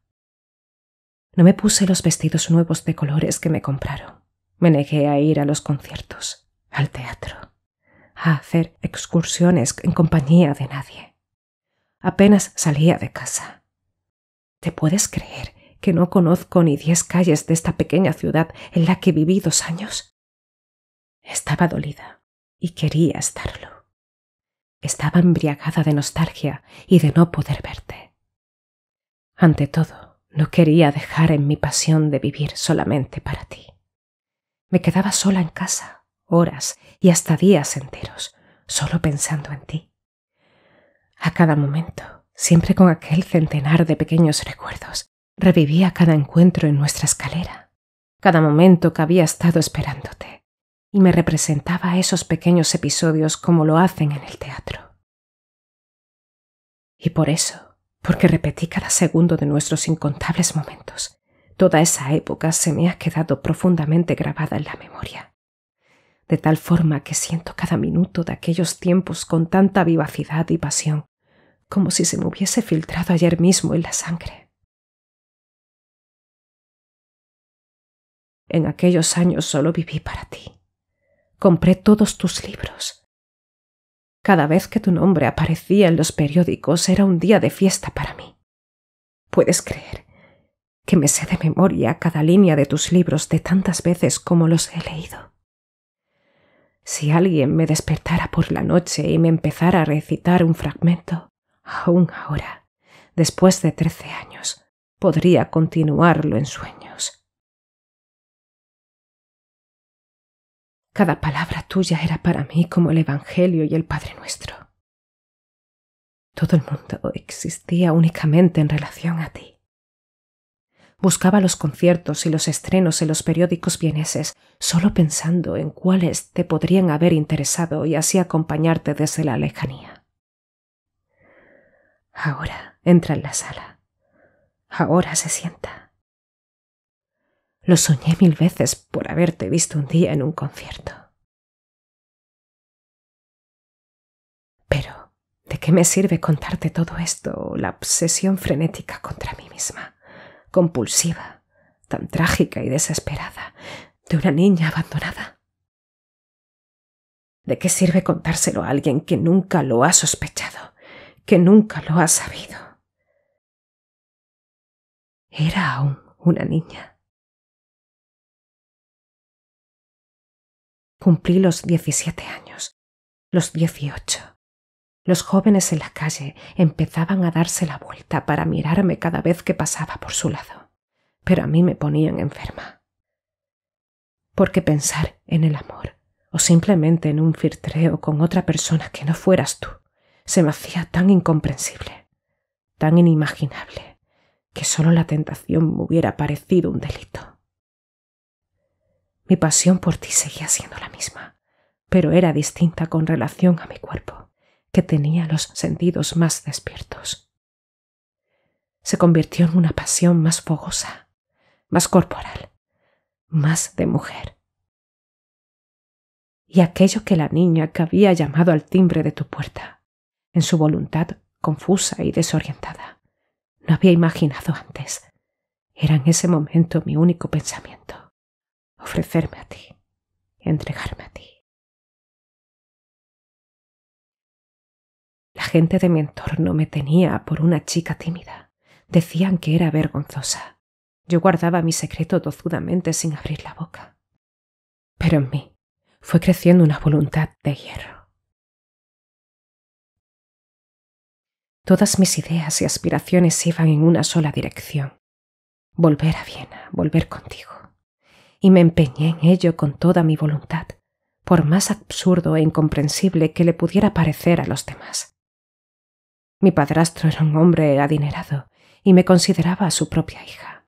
No me puse los vestidos nuevos de colores que me compraron. Me negué a ir a los conciertos, al teatro, a hacer excursiones en compañía de nadie apenas salía de casa. ¿Te puedes creer que no conozco ni diez calles de esta pequeña ciudad en la que viví dos años? Estaba dolida y quería estarlo. Estaba embriagada de nostalgia y de no poder verte. Ante todo, no quería dejar en mi pasión de vivir solamente para ti. Me quedaba sola en casa, horas y hasta días enteros, solo pensando en ti a cada momento, siempre con aquel centenar de pequeños recuerdos. Revivía cada encuentro en nuestra escalera, cada momento que había estado esperándote, y me representaba esos pequeños episodios como lo hacen en el teatro. Y por eso, porque repetí cada segundo de nuestros incontables momentos, toda esa época se me ha quedado profundamente grabada en la memoria de tal forma que siento cada minuto de aquellos tiempos con tanta vivacidad y pasión, como si se me hubiese filtrado ayer mismo en la sangre. En aquellos años solo viví para ti. Compré todos tus libros. Cada vez que tu nombre aparecía en los periódicos era un día de fiesta para mí. Puedes creer que me sé de memoria cada línea de tus libros de tantas veces como los he leído. Si alguien me despertara por la noche y me empezara a recitar un fragmento, aún ahora, después de trece años, podría continuarlo en sueños. Cada palabra tuya era para mí como el Evangelio y el Padre Nuestro. Todo el mundo existía únicamente en relación a ti. Buscaba los conciertos y los estrenos en los periódicos vieneses, solo pensando en cuáles te podrían haber interesado y así acompañarte desde la lejanía. Ahora entra en la sala. Ahora se sienta. Lo soñé mil veces por haberte visto un día en un concierto. Pero, ¿de qué me sirve contarte todo esto? La obsesión frenética contra mí misma, compulsiva, tan trágica y desesperada, de una niña abandonada. ¿De qué sirve contárselo a alguien que nunca lo ha sospechado? que nunca lo ha sabido. Era aún una niña. Cumplí los 17 años, los 18. Los jóvenes en la calle empezaban a darse la vuelta para mirarme cada vez que pasaba por su lado, pero a mí me ponían enferma. Porque pensar en el amor, o simplemente en un filtreo con otra persona que no fueras tú, se me hacía tan incomprensible, tan inimaginable, que solo la tentación me hubiera parecido un delito. Mi pasión por ti seguía siendo la misma, pero era distinta con relación a mi cuerpo, que tenía los sentidos más despiertos. Se convirtió en una pasión más fogosa, más corporal, más de mujer. Y aquello que la niña que había llamado al timbre de tu puerta en su voluntad confusa y desorientada. No había imaginado antes. Era en ese momento mi único pensamiento. Ofrecerme a ti, entregarme a ti. La gente de mi entorno me tenía por una chica tímida. Decían que era vergonzosa. Yo guardaba mi secreto tozudamente sin abrir la boca. Pero en mí fue creciendo una voluntad de hierro Todas mis ideas y aspiraciones iban en una sola dirección. Volver a Viena, volver contigo. Y me empeñé en ello con toda mi voluntad, por más absurdo e incomprensible que le pudiera parecer a los demás. Mi padrastro era un hombre adinerado y me consideraba su propia hija,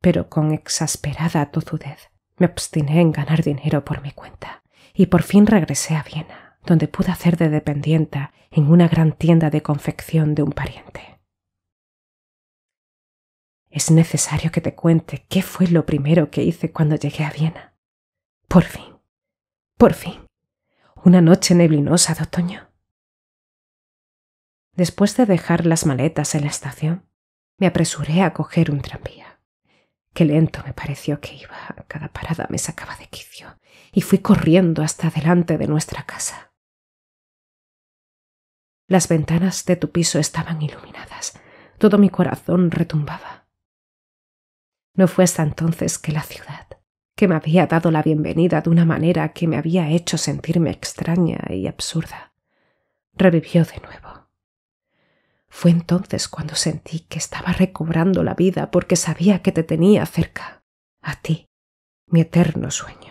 pero con exasperada tozudez me obstiné en ganar dinero por mi cuenta y por fin regresé a Viena, donde pude hacer de dependienta en una gran tienda de confección de un pariente. Es necesario que te cuente qué fue lo primero que hice cuando llegué a Viena. Por fin, por fin, una noche neblinosa de otoño. Después de dejar las maletas en la estación, me apresuré a coger un tranvía. Qué lento me pareció que iba. Cada parada me sacaba de quicio y fui corriendo hasta delante de nuestra casa. Las ventanas de tu piso estaban iluminadas. Todo mi corazón retumbaba. No fue hasta entonces que la ciudad, que me había dado la bienvenida de una manera que me había hecho sentirme extraña y absurda, revivió de nuevo. Fue entonces cuando sentí que estaba recobrando la vida porque sabía que te tenía cerca, a ti, mi eterno sueño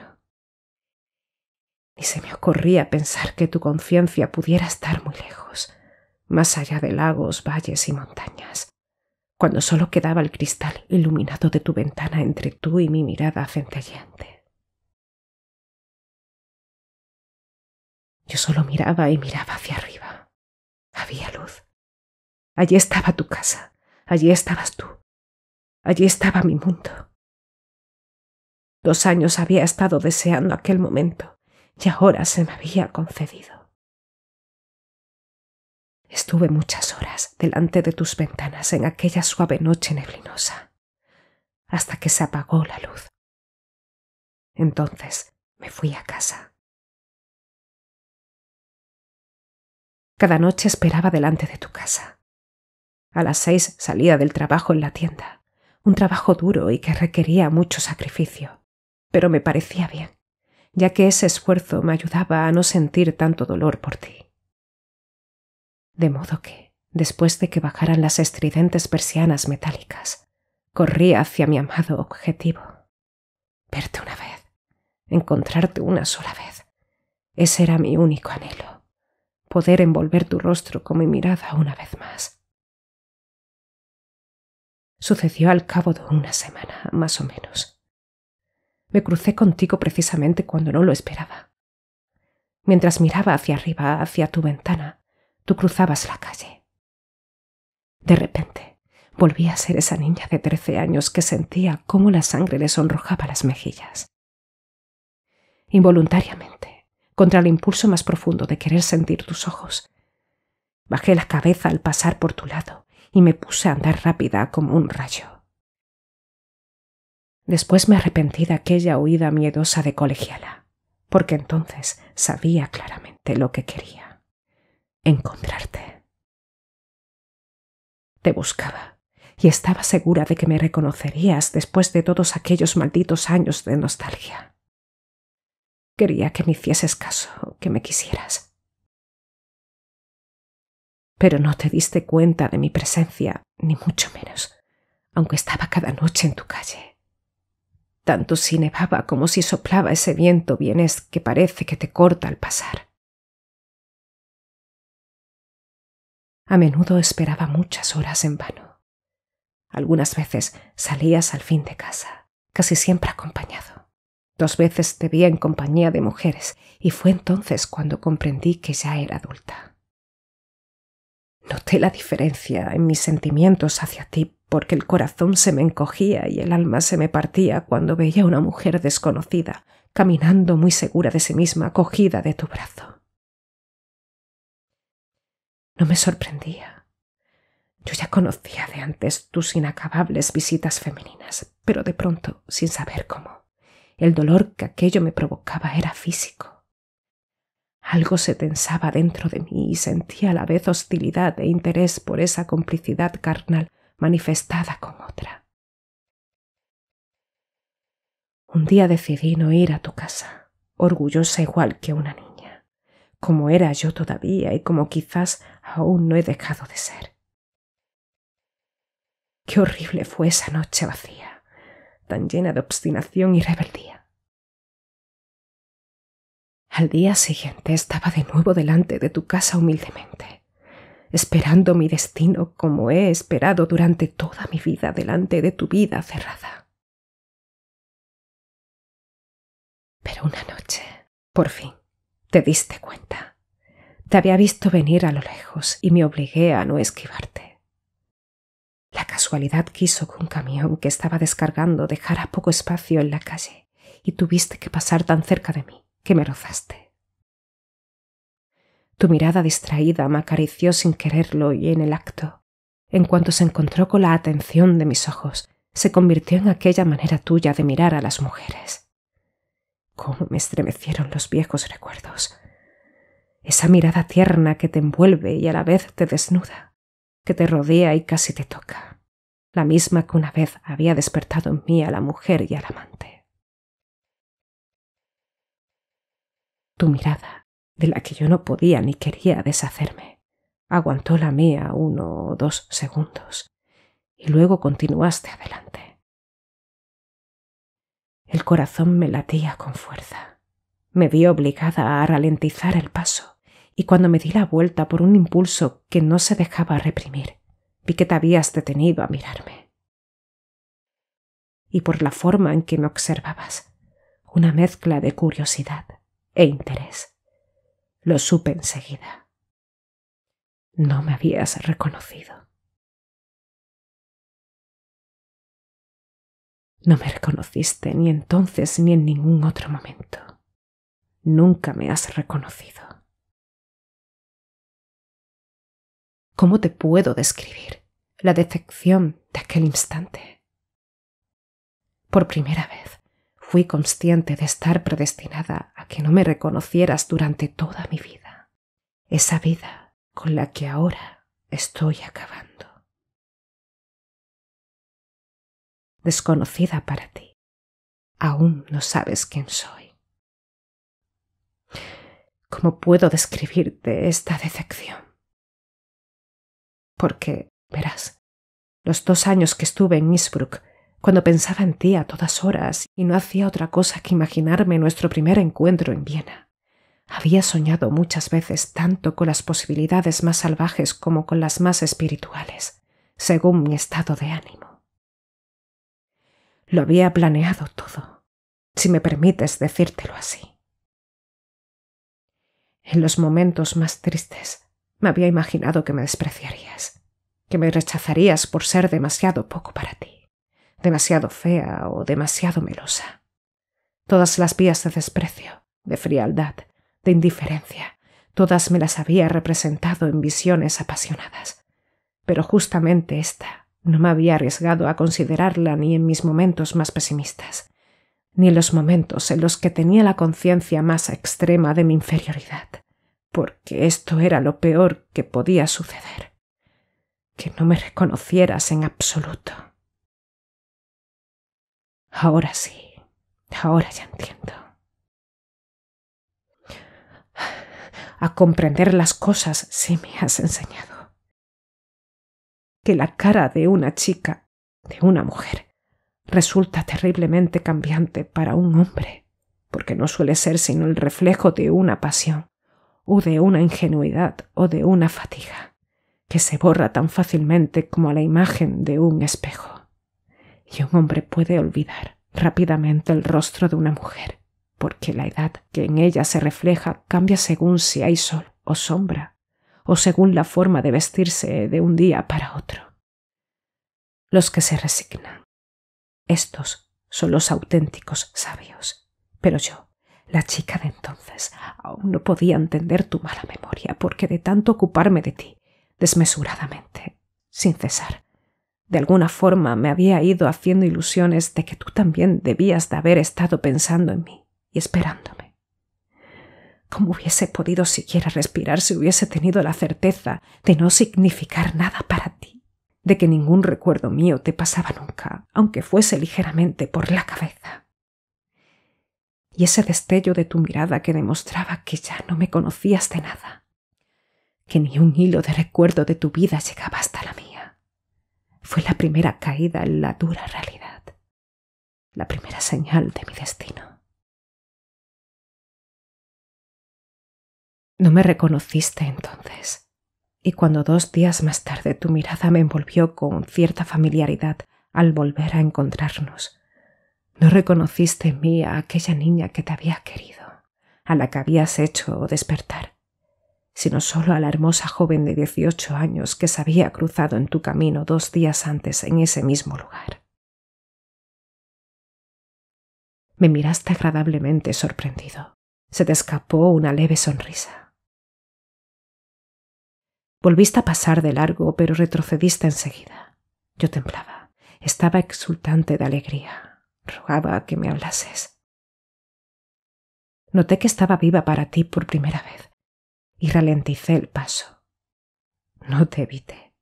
y se me ocurría pensar que tu conciencia pudiera estar muy lejos, más allá de lagos, valles y montañas, cuando solo quedaba el cristal iluminado de tu ventana entre tú y mi mirada centelleante. Yo solo miraba y miraba hacia arriba. Había luz. Allí estaba tu casa, allí estabas tú, allí estaba mi mundo. Dos años había estado deseando aquel momento y ahora se me había concedido. Estuve muchas horas delante de tus ventanas en aquella suave noche neblinosa, hasta que se apagó la luz. Entonces me fui a casa. Cada noche esperaba delante de tu casa. A las seis salía del trabajo en la tienda, un trabajo duro y que requería mucho sacrificio, pero me parecía bien ya que ese esfuerzo me ayudaba a no sentir tanto dolor por ti. De modo que, después de que bajaran las estridentes persianas metálicas, corrí hacia mi amado objetivo. Verte una vez, encontrarte una sola vez. Ese era mi único anhelo, poder envolver tu rostro con mi mirada una vez más. Sucedió al cabo de una semana, más o menos. Me crucé contigo precisamente cuando no lo esperaba. Mientras miraba hacia arriba, hacia tu ventana, tú cruzabas la calle. De repente, volví a ser esa niña de trece años que sentía cómo la sangre le sonrojaba las mejillas. Involuntariamente, contra el impulso más profundo de querer sentir tus ojos, bajé la cabeza al pasar por tu lado y me puse a andar rápida como un rayo. Después me arrepentí de aquella huida miedosa de colegiala, porque entonces sabía claramente lo que quería. Encontrarte. Te buscaba, y estaba segura de que me reconocerías después de todos aquellos malditos años de nostalgia. Quería que me hicieses caso, que me quisieras. Pero no te diste cuenta de mi presencia, ni mucho menos, aunque estaba cada noche en tu calle tanto si nevaba como si soplaba ese viento es que parece que te corta al pasar. A menudo esperaba muchas horas en vano. Algunas veces salías al fin de casa, casi siempre acompañado. Dos veces te vi en compañía de mujeres y fue entonces cuando comprendí que ya era adulta. Noté la diferencia en mis sentimientos hacia ti porque el corazón se me encogía y el alma se me partía cuando veía a una mujer desconocida, caminando muy segura de sí misma, cogida de tu brazo. No me sorprendía. Yo ya conocía de antes tus inacabables visitas femeninas, pero de pronto, sin saber cómo, el dolor que aquello me provocaba era físico. Algo se tensaba dentro de mí y sentía a la vez hostilidad e interés por esa complicidad carnal manifestada con otra. Un día decidí no ir a tu casa, orgullosa igual que una niña, como era yo todavía y como quizás aún no he dejado de ser. Qué horrible fue esa noche vacía, tan llena de obstinación y rebeldía. Al día siguiente estaba de nuevo delante de tu casa humildemente, esperando mi destino como he esperado durante toda mi vida delante de tu vida cerrada. Pero una noche, por fin, te diste cuenta. Te había visto venir a lo lejos y me obligué a no esquivarte. La casualidad quiso que un camión que estaba descargando dejara poco espacio en la calle y tuviste que pasar tan cerca de mí que me rozaste. Tu mirada distraída me acarició sin quererlo y en el acto, en cuanto se encontró con la atención de mis ojos, se convirtió en aquella manera tuya de mirar a las mujeres. Cómo me estremecieron los viejos recuerdos. Esa mirada tierna que te envuelve y a la vez te desnuda, que te rodea y casi te toca, la misma que una vez había despertado en mí a la mujer y al amante. Tu mirada, de la que yo no podía ni quería deshacerme, aguantó la mía uno o dos segundos, y luego continuaste adelante. El corazón me latía con fuerza. Me vi obligada a ralentizar el paso, y cuando me di la vuelta por un impulso que no se dejaba reprimir, vi que te habías detenido a mirarme. Y por la forma en que me observabas, una mezcla de curiosidad, e interés. Lo supe enseguida. No me habías reconocido. No me reconociste ni entonces ni en ningún otro momento. Nunca me has reconocido. ¿Cómo te puedo describir la decepción de aquel instante? Por primera vez fui consciente de estar predestinada a que no me reconocieras durante toda mi vida, esa vida con la que ahora estoy acabando. Desconocida para ti, aún no sabes quién soy. ¿Cómo puedo describirte esta decepción? Porque, verás, los dos años que estuve en Innsbruck cuando pensaba en ti a todas horas y no hacía otra cosa que imaginarme nuestro primer encuentro en Viena. Había soñado muchas veces tanto con las posibilidades más salvajes como con las más espirituales, según mi estado de ánimo. Lo había planeado todo, si me permites decírtelo así. En los momentos más tristes me había imaginado que me despreciarías, que me rechazarías por ser demasiado poco para ti demasiado fea o demasiado melosa. Todas las vías de desprecio, de frialdad, de indiferencia, todas me las había representado en visiones apasionadas. Pero justamente esta no me había arriesgado a considerarla ni en mis momentos más pesimistas, ni en los momentos en los que tenía la conciencia más extrema de mi inferioridad, porque esto era lo peor que podía suceder. Que no me reconocieras en absoluto. Ahora sí, ahora ya entiendo. A comprender las cosas sí me has enseñado. Que la cara de una chica, de una mujer, resulta terriblemente cambiante para un hombre, porque no suele ser sino el reflejo de una pasión, o de una ingenuidad, o de una fatiga, que se borra tan fácilmente como la imagen de un espejo y un hombre puede olvidar rápidamente el rostro de una mujer, porque la edad que en ella se refleja cambia según si hay sol o sombra, o según la forma de vestirse de un día para otro. Los que se resignan. Estos son los auténticos sabios. Pero yo, la chica de entonces, aún no podía entender tu mala memoria, porque de tanto ocuparme de ti, desmesuradamente, sin cesar, de alguna forma me había ido haciendo ilusiones de que tú también debías de haber estado pensando en mí y esperándome. ¿Cómo hubiese podido siquiera respirar si hubiese tenido la certeza de no significar nada para ti? De que ningún recuerdo mío te pasaba nunca, aunque fuese ligeramente por la cabeza. Y ese destello de tu mirada que demostraba que ya no me conocías de nada, que ni un hilo de recuerdo de tu vida llegaba hasta la mía fue la primera caída en la dura realidad, la primera señal de mi destino. No me reconociste entonces, y cuando dos días más tarde tu mirada me envolvió con cierta familiaridad al volver a encontrarnos, no reconociste en mí a aquella niña que te había querido, a la que habías hecho despertar sino solo a la hermosa joven de dieciocho años que se había cruzado en tu camino dos días antes en ese mismo lugar. Me miraste agradablemente sorprendido. Se te escapó una leve sonrisa. Volviste a pasar de largo, pero retrocediste enseguida. Yo temblaba. Estaba exultante de alegría. Rogaba que me hablases. Noté que estaba viva para ti por primera vez y ralenticé el paso. No te evité.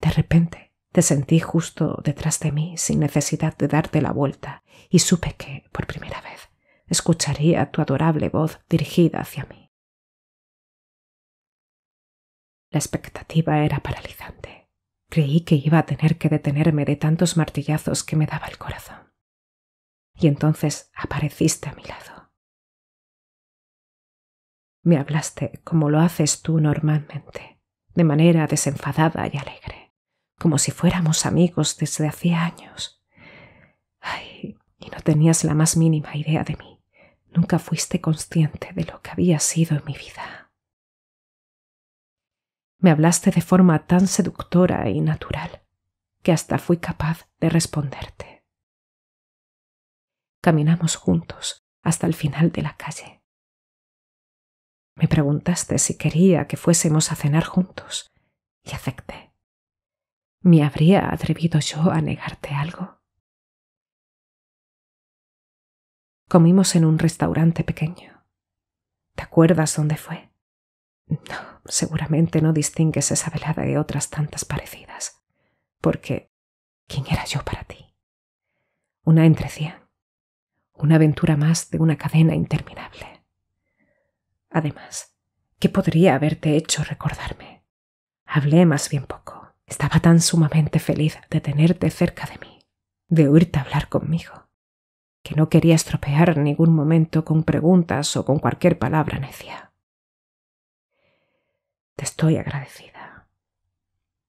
De repente te sentí justo detrás de mí sin necesidad de darte la vuelta y supe que, por primera vez, escucharía tu adorable voz dirigida hacia mí. La expectativa era paralizante. Creí que iba a tener que detenerme de tantos martillazos que me daba el corazón. Y entonces apareciste a mi lado me hablaste como lo haces tú normalmente, de manera desenfadada y alegre, como si fuéramos amigos desde hacía años. Ay, y no tenías la más mínima idea de mí. Nunca fuiste consciente de lo que había sido en mi vida. Me hablaste de forma tan seductora y natural que hasta fui capaz de responderte. Caminamos juntos hasta el final de la calle me preguntaste si quería que fuésemos a cenar juntos y acepté. ¿Me habría atrevido yo a negarte algo? Comimos en un restaurante pequeño. ¿Te acuerdas dónde fue? No, seguramente no distingues esa velada de otras tantas parecidas, porque ¿quién era yo para ti? Una entrecía, una aventura más de una cadena interminable. Además, ¿qué podría haberte hecho recordarme? Hablé más bien poco. Estaba tan sumamente feliz de tenerte cerca de mí, de oírte hablar conmigo, que no quería estropear ningún momento con preguntas o con cualquier palabra necia. Te estoy agradecida.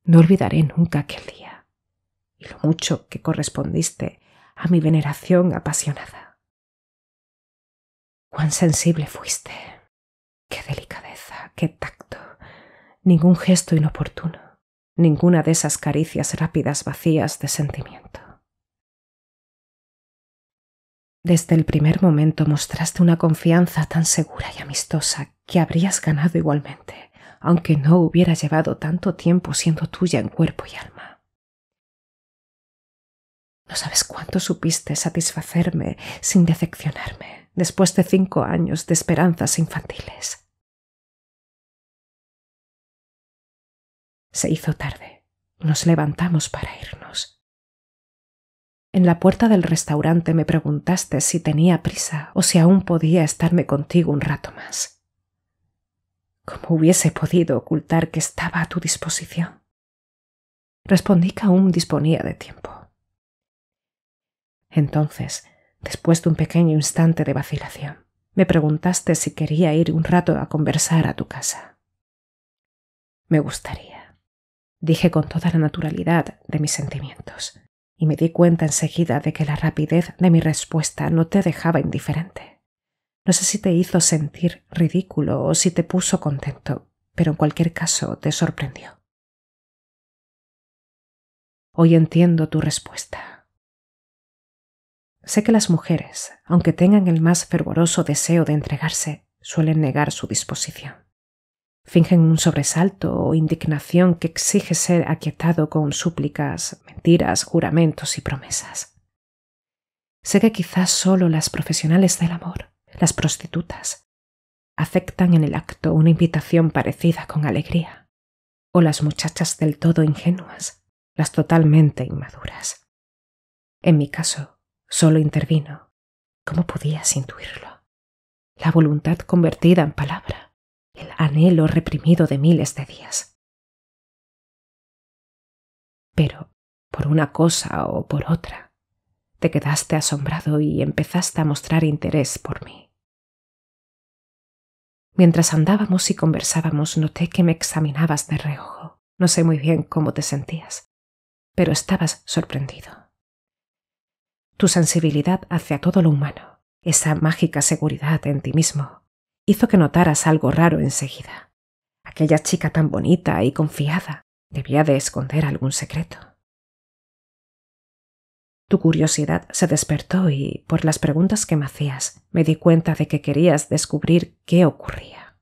No olvidaré nunca aquel día y lo mucho que correspondiste a mi veneración apasionada. Cuán sensible fuiste Qué delicadeza, qué tacto. Ningún gesto inoportuno, ninguna de esas caricias rápidas vacías de sentimiento. Desde el primer momento mostraste una confianza tan segura y amistosa que habrías ganado igualmente, aunque no hubiera llevado tanto tiempo siendo tuya en cuerpo y alma. No sabes cuánto supiste satisfacerme sin decepcionarme después de cinco años de esperanzas infantiles. Se hizo tarde. Nos levantamos para irnos. En la puerta del restaurante me preguntaste si tenía prisa o si aún podía estarme contigo un rato más. ¿Cómo hubiese podido ocultar que estaba a tu disposición? Respondí que aún disponía de tiempo. Entonces después de un pequeño instante de vacilación. Me preguntaste si quería ir un rato a conversar a tu casa. Me gustaría, dije con toda la naturalidad de mis sentimientos, y me di cuenta enseguida de que la rapidez de mi respuesta no te dejaba indiferente. No sé si te hizo sentir ridículo o si te puso contento, pero en cualquier caso te sorprendió. Hoy entiendo tu respuesta Sé que las mujeres, aunque tengan el más fervoroso deseo de entregarse, suelen negar su disposición. Fingen un sobresalto o indignación que exige ser aquietado con súplicas, mentiras, juramentos y promesas. Sé que quizás solo las profesionales del amor, las prostitutas, aceptan en el acto una invitación parecida con alegría, o las muchachas del todo ingenuas, las totalmente inmaduras. En mi caso, Solo intervino. ¿Cómo podías intuirlo? La voluntad convertida en palabra, el anhelo reprimido de miles de días. Pero, por una cosa o por otra, te quedaste asombrado y empezaste a mostrar interés por mí. Mientras andábamos y conversábamos, noté que me examinabas de reojo. No sé muy bien cómo te sentías, pero estabas sorprendido. Tu sensibilidad hacia todo lo humano, esa mágica seguridad en ti mismo, hizo que notaras algo raro enseguida. Aquella chica tan bonita y confiada debía de esconder algún secreto. Tu curiosidad se despertó y, por las preguntas que me hacías, me di cuenta de que querías descubrir qué ocurría.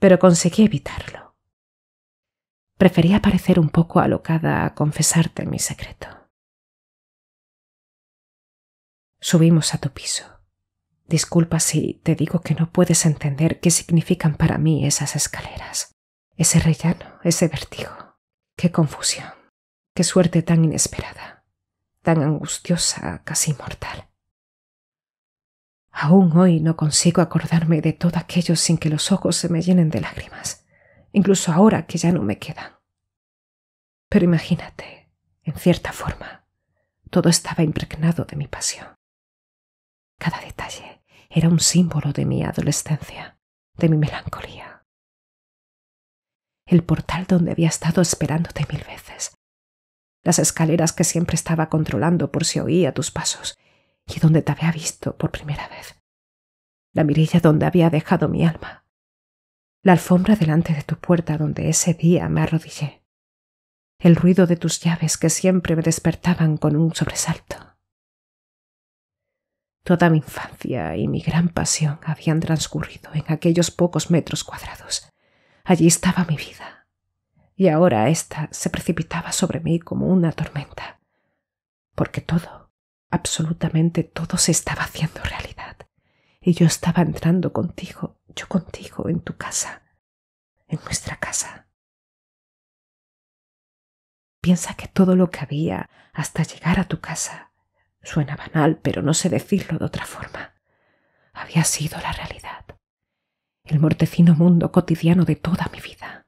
Pero conseguí evitarlo. Prefería parecer un poco alocada a confesarte mi secreto. Subimos a tu piso. Disculpa si te digo que no puedes entender qué significan para mí esas escaleras, ese rellano, ese vértigo. Qué confusión, qué suerte tan inesperada, tan angustiosa, casi mortal. Aún hoy no consigo acordarme de todo aquello sin que los ojos se me llenen de lágrimas, incluso ahora que ya no me quedan. Pero imagínate, en cierta forma, todo estaba impregnado de mi pasión. Cada detalle era un símbolo de mi adolescencia, de mi melancolía. El portal donde había estado esperándote mil veces, las escaleras que siempre estaba controlando por si oía tus pasos y donde te había visto por primera vez, la mirilla donde había dejado mi alma, la alfombra delante de tu puerta donde ese día me arrodillé, el ruido de tus llaves que siempre me despertaban con un sobresalto. Toda mi infancia y mi gran pasión habían transcurrido en aquellos pocos metros cuadrados. Allí estaba mi vida. Y ahora ésta se precipitaba sobre mí como una tormenta. Porque todo, absolutamente todo se estaba haciendo realidad. Y yo estaba entrando contigo, yo contigo, en tu casa, en nuestra casa. Piensa que todo lo que había hasta llegar a tu casa Suena banal, pero no sé decirlo de otra forma. Había sido la realidad, el mortecino mundo cotidiano de toda mi vida.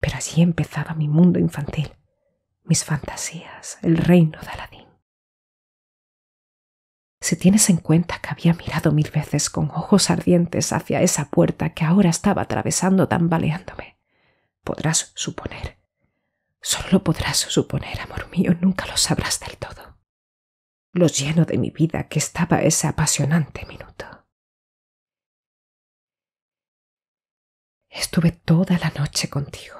Pero allí empezaba mi mundo infantil, mis fantasías, el reino de Aladín. Si tienes en cuenta que había mirado mil veces con ojos ardientes hacia esa puerta que ahora estaba atravesando tambaleándome, podrás suponer. Solo podrás suponer, amor mío, nunca lo sabrás del todo lo lleno de mi vida que estaba ese apasionante minuto. Estuve toda la noche contigo.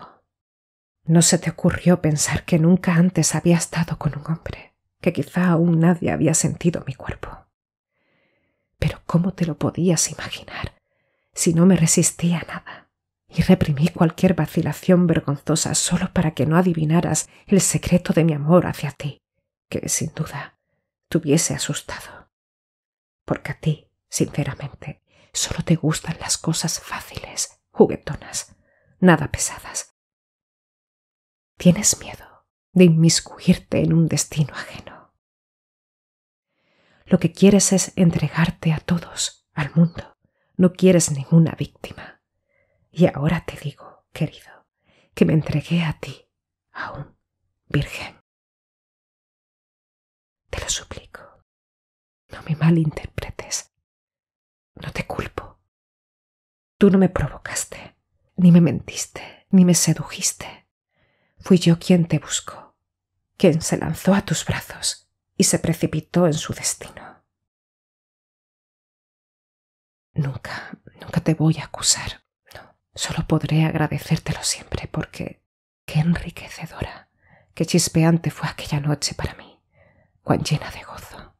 No se te ocurrió pensar que nunca antes había estado con un hombre, que quizá aún nadie había sentido mi cuerpo. Pero ¿cómo te lo podías imaginar si no me resistía a nada? Y reprimí cualquier vacilación vergonzosa solo para que no adivinaras el secreto de mi amor hacia ti, que sin duda tuviese asustado. Porque a ti, sinceramente, solo te gustan las cosas fáciles, juguetonas, nada pesadas. Tienes miedo de inmiscuirte en un destino ajeno. Lo que quieres es entregarte a todos, al mundo. No quieres ninguna víctima. Y ahora te digo, querido, que me entregué a ti, aún virgen. Te lo suplico. No me malinterpretes. No te culpo. Tú no me provocaste, ni me mentiste, ni me sedujiste. Fui yo quien te buscó, quien se lanzó a tus brazos y se precipitó en su destino. Nunca, nunca te voy a acusar. No, solo podré agradecértelo siempre porque qué enriquecedora, qué chispeante fue aquella noche para mí cuán llena de gozo.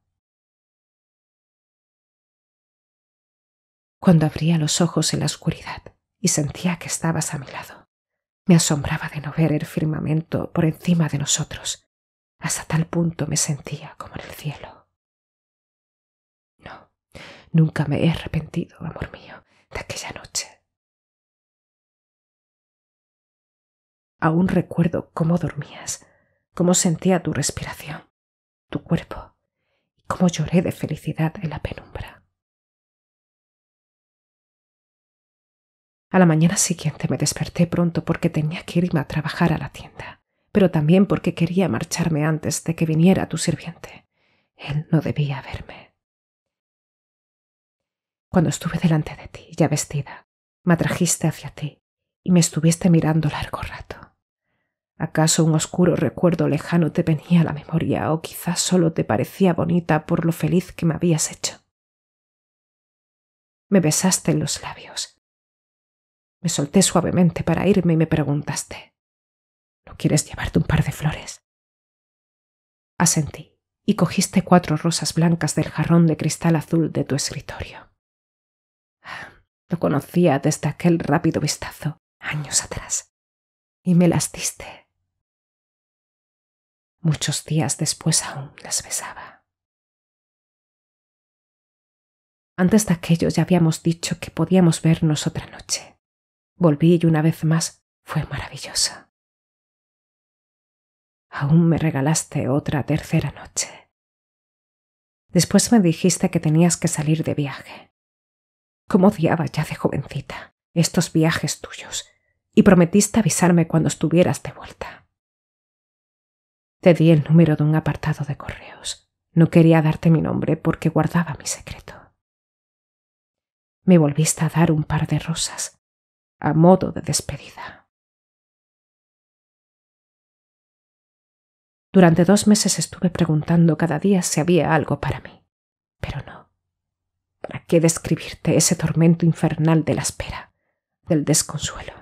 Cuando abría los ojos en la oscuridad y sentía que estabas a mi lado, me asombraba de no ver el firmamento por encima de nosotros. Hasta tal punto me sentía como en el cielo. No, nunca me he arrepentido, amor mío, de aquella noche. Aún recuerdo cómo dormías, cómo sentía tu respiración, tu cuerpo y cómo lloré de felicidad en la penumbra. A la mañana siguiente me desperté pronto porque tenía que irme a trabajar a la tienda, pero también porque quería marcharme antes de que viniera tu sirviente. Él no debía verme. Cuando estuve delante de ti, ya vestida, me atrajiste hacia ti y me estuviste mirando largo rato. ¿Acaso un oscuro recuerdo lejano te venía a la memoria o quizás solo te parecía bonita por lo feliz que me habías hecho? Me besaste en los labios. Me solté suavemente para irme y me preguntaste ¿No quieres llevarte un par de flores? Asentí y cogiste cuatro rosas blancas del jarrón de cristal azul de tu escritorio. Ah, lo conocía desde aquel rápido vistazo, años atrás, y me las diste Muchos días después aún las besaba. Antes de aquello ya habíamos dicho que podíamos vernos otra noche. Volví y una vez más fue maravillosa. Aún me regalaste otra tercera noche. Después me dijiste que tenías que salir de viaje. Cómo odiaba ya de jovencita estos viajes tuyos, y prometiste avisarme cuando estuvieras de vuelta. Te di el número de un apartado de correos. No quería darte mi nombre porque guardaba mi secreto. Me volviste a dar un par de rosas, a modo de despedida. Durante dos meses estuve preguntando cada día si había algo para mí, pero no. ¿Para qué describirte ese tormento infernal de la espera, del desconsuelo?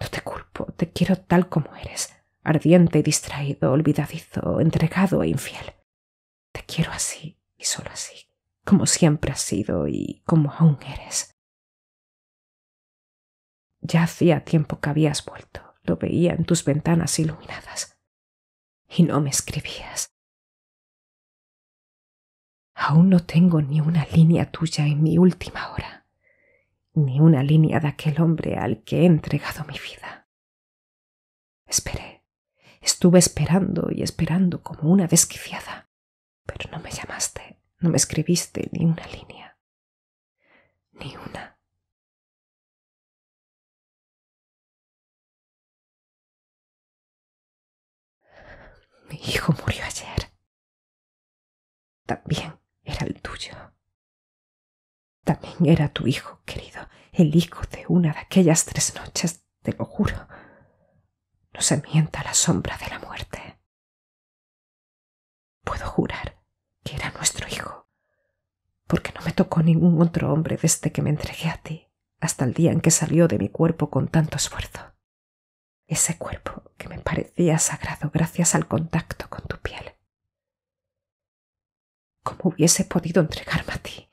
No te culpo, te quiero tal como eres, ardiente y distraído, olvidadizo, entregado e infiel. Te quiero así y solo así, como siempre has sido y como aún eres. Ya hacía tiempo que habías vuelto, lo veía en tus ventanas iluminadas. Y no me escribías. Aún no tengo ni una línea tuya en mi última hora, ni una línea de aquel hombre al que he entregado mi vida. Esperé Estuve esperando y esperando como una desquiciada, pero no me llamaste, no me escribiste ni una línea. Ni una. Mi hijo murió ayer. También era el tuyo. También era tu hijo, querido, el hijo de una de aquellas tres noches, te lo juro no se mienta la sombra de la muerte. Puedo jurar que era nuestro hijo, porque no me tocó ningún otro hombre desde que me entregué a ti hasta el día en que salió de mi cuerpo con tanto esfuerzo. Ese cuerpo que me parecía sagrado gracias al contacto con tu piel. ¿Cómo hubiese podido entregarme a ti,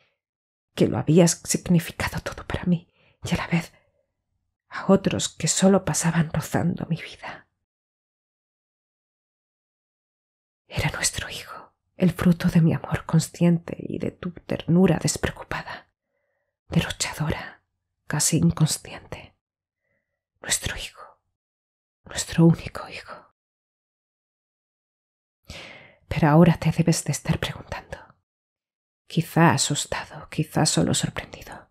que lo habías significado todo para mí y a la vez a otros que solo pasaban rozando mi vida. Era nuestro hijo, el fruto de mi amor consciente y de tu ternura despreocupada, derrochadora, casi inconsciente. Nuestro hijo, nuestro único hijo. Pero ahora te debes de estar preguntando, quizá asustado, quizá solo sorprendido.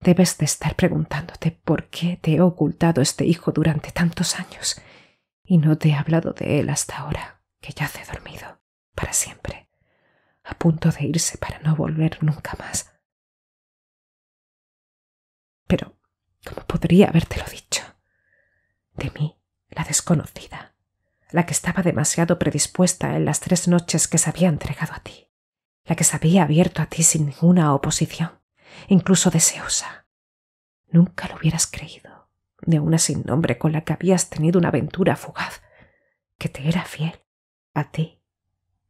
Debes de estar preguntándote por qué te he ocultado este hijo durante tantos años y no te he hablado de él hasta ahora, que yace dormido, para siempre, a punto de irse para no volver nunca más. Pero, ¿cómo podría habértelo dicho? De mí, la desconocida, la que estaba demasiado predispuesta en las tres noches que se había entregado a ti, la que se había abierto a ti sin ninguna oposición incluso deseosa. Nunca lo hubieras creído, de una sin nombre con la que habías tenido una aventura fugaz, que te era fiel, a ti,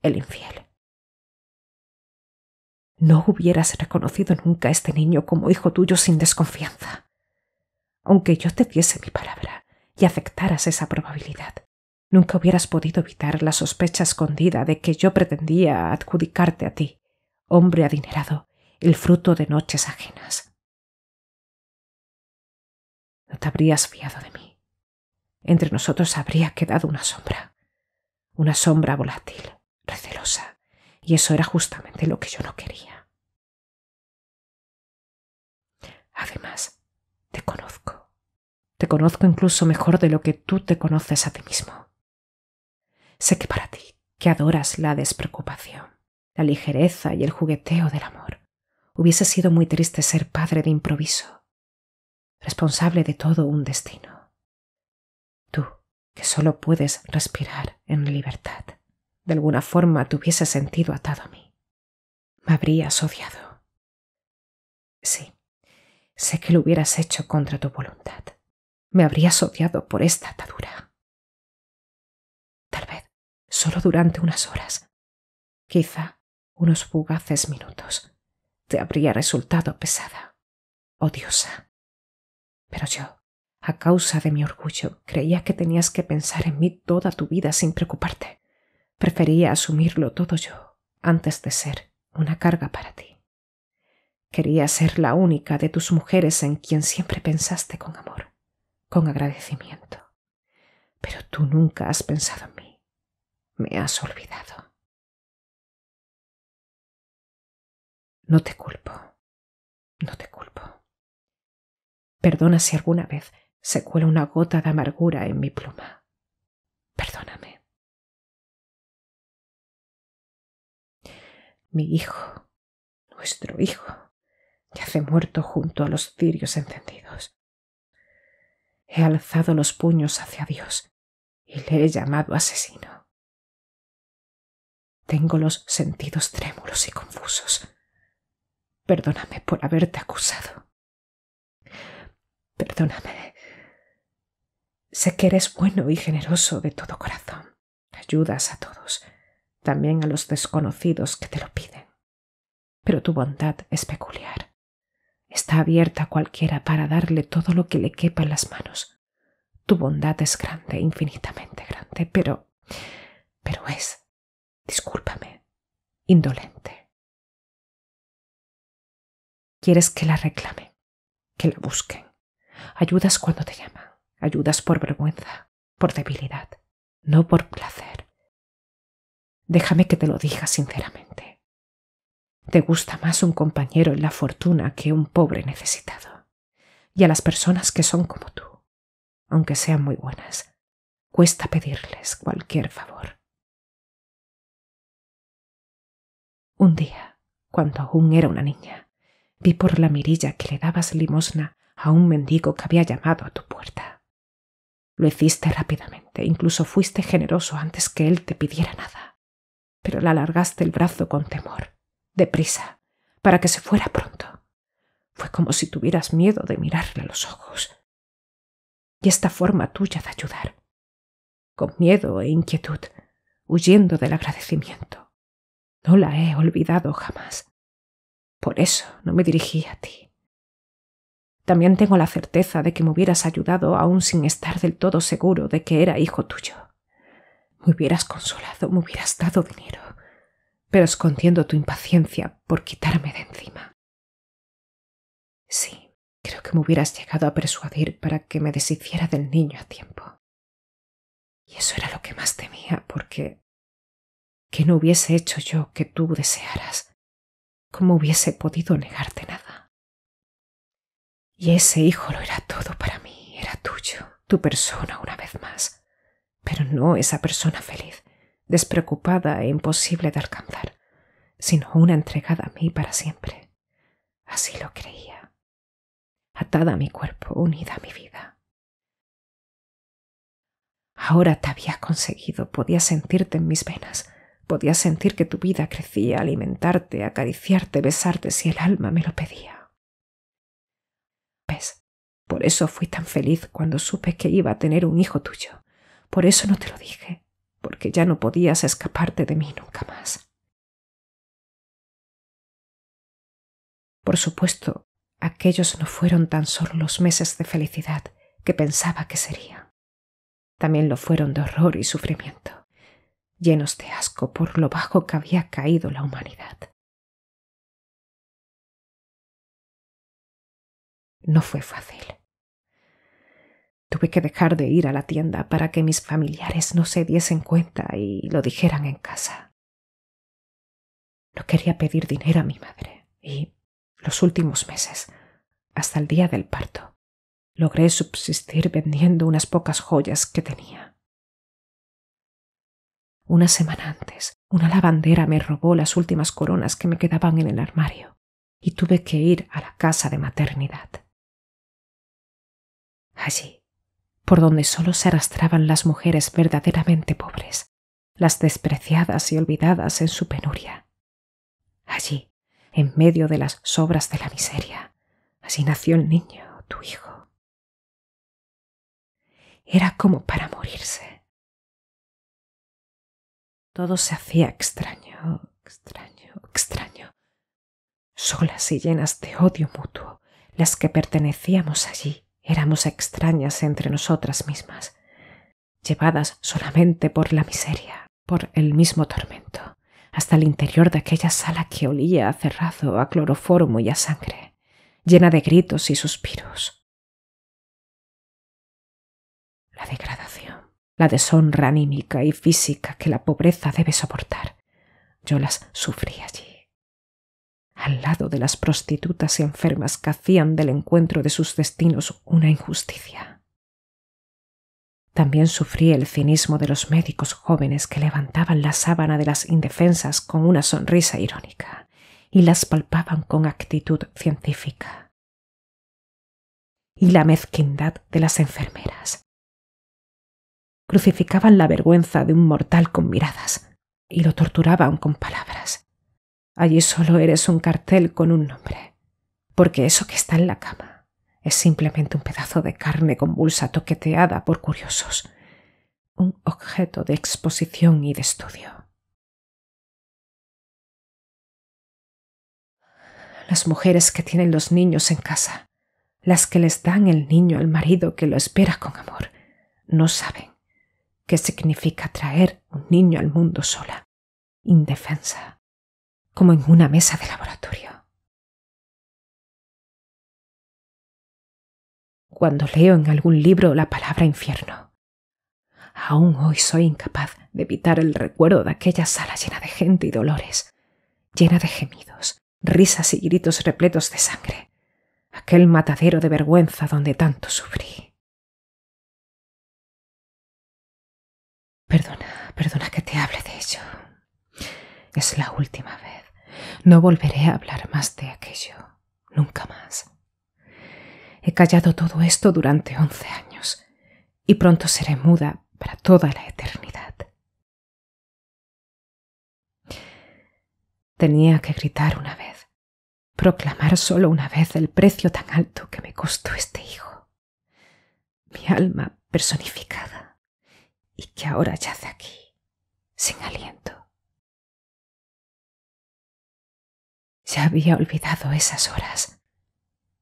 el infiel. No hubieras reconocido nunca a este niño como hijo tuyo sin desconfianza. Aunque yo te diese mi palabra y aceptaras esa probabilidad, nunca hubieras podido evitar la sospecha escondida de que yo pretendía adjudicarte a ti, hombre adinerado, el fruto de noches ajenas. No te habrías fiado de mí. Entre nosotros habría quedado una sombra, una sombra volátil, recelosa, y eso era justamente lo que yo no quería. Además, te conozco. Te conozco incluso mejor de lo que tú te conoces a ti mismo. Sé que para ti, que adoras la despreocupación, la ligereza y el jugueteo del amor, Hubiese sido muy triste ser padre de improviso, responsable de todo un destino. Tú, que solo puedes respirar en libertad, de alguna forma te hubiese sentido atado a mí. Me habrías odiado. Sí, sé que lo hubieras hecho contra tu voluntad. Me habrías odiado por esta atadura. Tal vez solo durante unas horas, quizá unos fugaces minutos, te habría resultado pesada, odiosa. Pero yo, a causa de mi orgullo, creía que tenías que pensar en mí toda tu vida sin preocuparte. Prefería asumirlo todo yo antes de ser una carga para ti. Quería ser la única de tus mujeres en quien siempre pensaste con amor, con agradecimiento. Pero tú nunca has pensado en mí. Me has olvidado. No te culpo. No te culpo. Perdona si alguna vez se cuela una gota de amargura en mi pluma. Perdóname. Mi hijo, nuestro hijo, yace muerto junto a los cirios encendidos. He alzado los puños hacia Dios y le he llamado asesino. Tengo los sentidos trémulos y confusos. Perdóname por haberte acusado. Perdóname. Sé que eres bueno y generoso de todo corazón. Ayudas a todos, también a los desconocidos que te lo piden. Pero tu bondad es peculiar. Está abierta a cualquiera para darle todo lo que le quepa en las manos. Tu bondad es grande, infinitamente grande, pero... pero es, discúlpame, indolente. Quieres que la reclamen, que la busquen. Ayudas cuando te llaman, ayudas por vergüenza, por debilidad, no por placer. Déjame que te lo diga sinceramente. Te gusta más un compañero en la fortuna que un pobre necesitado. Y a las personas que son como tú, aunque sean muy buenas, cuesta pedirles cualquier favor. Un día, cuando aún era una niña, Vi por la mirilla que le dabas limosna a un mendigo que había llamado a tu puerta. Lo hiciste rápidamente, incluso fuiste generoso antes que él te pidiera nada. Pero le alargaste el brazo con temor, deprisa, para que se fuera pronto. Fue como si tuvieras miedo de mirarle a los ojos. Y esta forma tuya de ayudar, con miedo e inquietud, huyendo del agradecimiento. No la he olvidado jamás. Por eso no me dirigí a ti. También tengo la certeza de que me hubieras ayudado aún sin estar del todo seguro de que era hijo tuyo. Me hubieras consolado, me hubieras dado dinero, pero escondiendo tu impaciencia por quitarme de encima. Sí, creo que me hubieras llegado a persuadir para que me deshiciera del niño a tiempo. Y eso era lo que más temía, porque... que no hubiese hecho yo que tú desearas? ¿Cómo hubiese podido negarte nada? Y ese hijo lo era todo para mí, era tuyo, tu persona una vez más, pero no esa persona feliz, despreocupada e imposible de alcanzar, sino una entregada a mí para siempre. Así lo creía, atada a mi cuerpo, unida a mi vida. Ahora te había conseguido, podía sentirte en mis venas, Podías sentir que tu vida crecía, alimentarte, acariciarte, besarte si el alma me lo pedía. ¿Ves? Por eso fui tan feliz cuando supe que iba a tener un hijo tuyo. Por eso no te lo dije, porque ya no podías escaparte de mí nunca más. Por supuesto, aquellos no fueron tan solo los meses de felicidad que pensaba que serían. También lo fueron de horror y sufrimiento llenos de asco por lo bajo que había caído la humanidad. No fue fácil. Tuve que dejar de ir a la tienda para que mis familiares no se diesen cuenta y lo dijeran en casa. No quería pedir dinero a mi madre y, los últimos meses, hasta el día del parto, logré subsistir vendiendo unas pocas joyas que tenía una semana antes, una lavandera me robó las últimas coronas que me quedaban en el armario y tuve que ir a la casa de maternidad. Allí, por donde solo se arrastraban las mujeres verdaderamente pobres, las despreciadas y olvidadas en su penuria. Allí, en medio de las sobras de la miseria, así nació el niño, tu hijo. Era como para morirse. Todo se hacía extraño, extraño, extraño. Solas y llenas de odio mutuo, las que pertenecíamos allí éramos extrañas entre nosotras mismas, llevadas solamente por la miseria, por el mismo tormento, hasta el interior de aquella sala que olía a cerrazo, a cloroformo y a sangre, llena de gritos y suspiros. La degradación la deshonra anímica y física que la pobreza debe soportar. Yo las sufrí allí. Al lado de las prostitutas y enfermas que hacían del encuentro de sus destinos una injusticia. También sufrí el cinismo de los médicos jóvenes que levantaban la sábana de las indefensas con una sonrisa irónica y las palpaban con actitud científica. Y la mezquindad de las enfermeras, crucificaban la vergüenza de un mortal con miradas y lo torturaban con palabras. Allí solo eres un cartel con un nombre, porque eso que está en la cama es simplemente un pedazo de carne convulsa toqueteada por curiosos, un objeto de exposición y de estudio. Las mujeres que tienen los niños en casa, las que les dan el niño al marido que lo espera con amor, no saben ¿Qué significa traer un niño al mundo sola, indefensa, como en una mesa de laboratorio. Cuando leo en algún libro la palabra infierno, aún hoy soy incapaz de evitar el recuerdo de aquella sala llena de gente y dolores, llena de gemidos, risas y gritos repletos de sangre, aquel matadero de vergüenza donde tanto sufrí. Perdona, perdona que te hable de ello. Es la última vez. No volveré a hablar más de aquello. Nunca más. He callado todo esto durante once años y pronto seré muda para toda la eternidad. Tenía que gritar una vez, proclamar solo una vez el precio tan alto que me costó este hijo. Mi alma personificada y que ahora yace aquí, sin aliento. Ya había olvidado esas horas.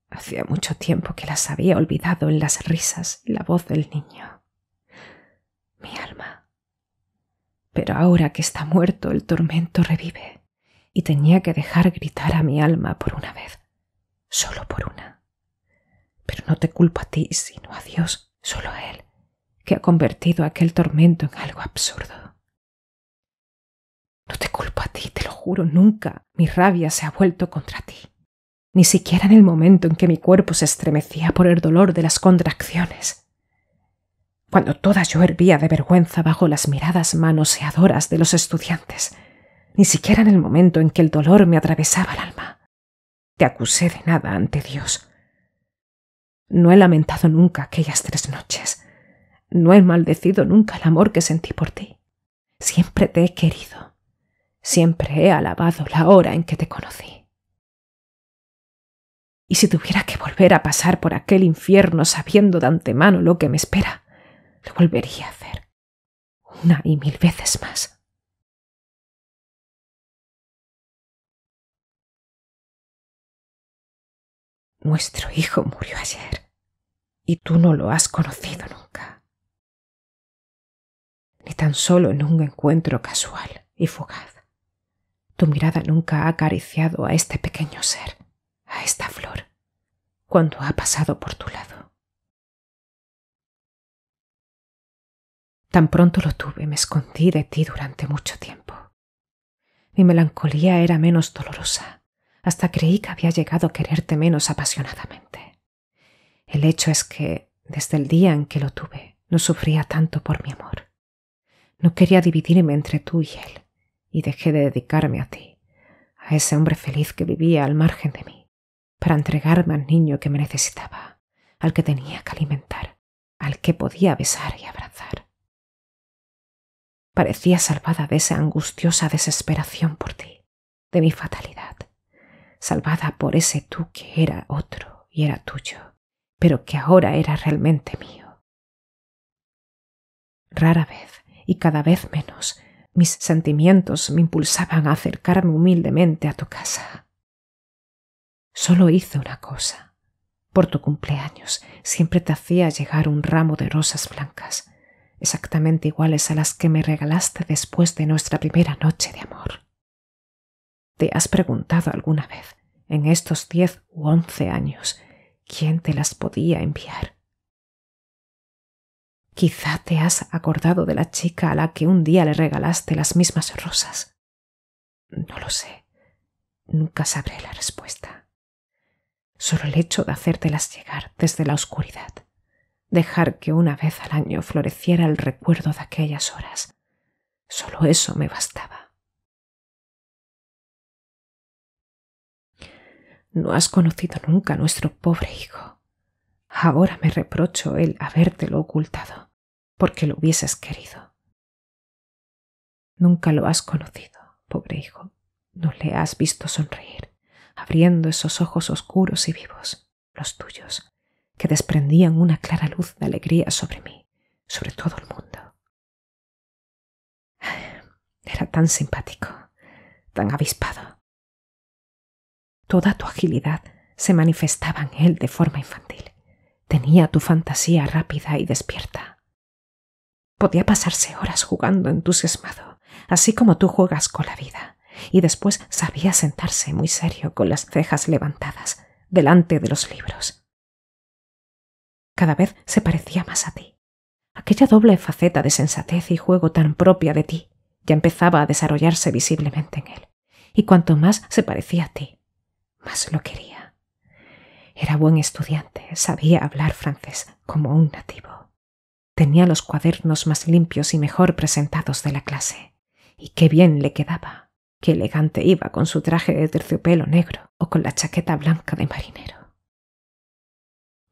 Hacía mucho tiempo que las había olvidado en las risas y la voz del niño. Mi alma. Pero ahora que está muerto el tormento revive y tenía que dejar gritar a mi alma por una vez, solo por una. Pero no te culpo a ti, sino a Dios, solo a Él que ha convertido aquel tormento en algo absurdo. No te culpo a ti, te lo juro, nunca mi rabia se ha vuelto contra ti, ni siquiera en el momento en que mi cuerpo se estremecía por el dolor de las contracciones, cuando toda yo hervía de vergüenza bajo las miradas manoseadoras de los estudiantes, ni siquiera en el momento en que el dolor me atravesaba el alma. Te acusé de nada ante Dios. No he lamentado nunca aquellas tres noches no he maldecido nunca el amor que sentí por ti. Siempre te he querido. Siempre he alabado la hora en que te conocí. Y si tuviera que volver a pasar por aquel infierno sabiendo de antemano lo que me espera, lo volvería a hacer. Una y mil veces más. Nuestro hijo murió ayer y tú no lo has conocido nunca ni tan solo en un encuentro casual y fugaz. Tu mirada nunca ha acariciado a este pequeño ser, a esta flor, cuando ha pasado por tu lado. Tan pronto lo tuve, me escondí de ti durante mucho tiempo. Mi melancolía era menos dolorosa, hasta creí que había llegado a quererte menos apasionadamente. El hecho es que, desde el día en que lo tuve, no sufría tanto por mi amor. No quería dividirme entre tú y él, y dejé de dedicarme a ti, a ese hombre feliz que vivía al margen de mí, para entregarme al niño que me necesitaba, al que tenía que alimentar, al que podía besar y abrazar. Parecía salvada de esa angustiosa desesperación por ti, de mi fatalidad, salvada por ese tú que era otro y era tuyo, pero que ahora era realmente mío. Rara vez y cada vez menos. Mis sentimientos me impulsaban a acercarme humildemente a tu casa. Solo hice una cosa. Por tu cumpleaños siempre te hacía llegar un ramo de rosas blancas, exactamente iguales a las que me regalaste después de nuestra primera noche de amor. ¿Te has preguntado alguna vez, en estos diez u once años, quién te las podía enviar? Quizá te has acordado de la chica a la que un día le regalaste las mismas rosas. No lo sé. Nunca sabré la respuesta. Solo el hecho de hacértelas llegar desde la oscuridad, dejar que una vez al año floreciera el recuerdo de aquellas horas, solo eso me bastaba. No has conocido nunca a nuestro pobre hijo. Ahora me reprocho el habértelo ocultado porque lo hubieses querido. Nunca lo has conocido, pobre hijo. No le has visto sonreír, abriendo esos ojos oscuros y vivos, los tuyos, que desprendían una clara luz de alegría sobre mí, sobre todo el mundo. (sighs) Era tan simpático, tan avispado. Toda tu agilidad se manifestaba en él de forma infantil. Tenía tu fantasía rápida y despierta Podía pasarse horas jugando entusiasmado, así como tú juegas con la vida, y después sabía sentarse muy serio con las cejas levantadas, delante de los libros. Cada vez se parecía más a ti. Aquella doble faceta de sensatez y juego tan propia de ti ya empezaba a desarrollarse visiblemente en él, y cuanto más se parecía a ti, más lo quería. Era buen estudiante, sabía hablar francés como un nativo Tenía los cuadernos más limpios y mejor presentados de la clase. Y qué bien le quedaba. Qué elegante iba con su traje de terciopelo negro o con la chaqueta blanca de marinero.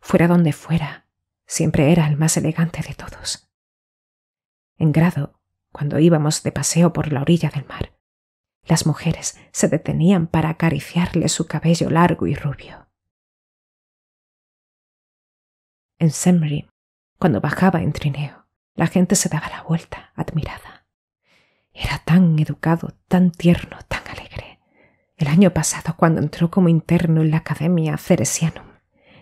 Fuera donde fuera, siempre era el más elegante de todos. En grado, cuando íbamos de paseo por la orilla del mar, las mujeres se detenían para acariciarle su cabello largo y rubio. En Semrim, cuando bajaba en trineo, la gente se daba la vuelta, admirada. Era tan educado, tan tierno, tan alegre. El año pasado, cuando entró como interno en la Academia Ceresianum,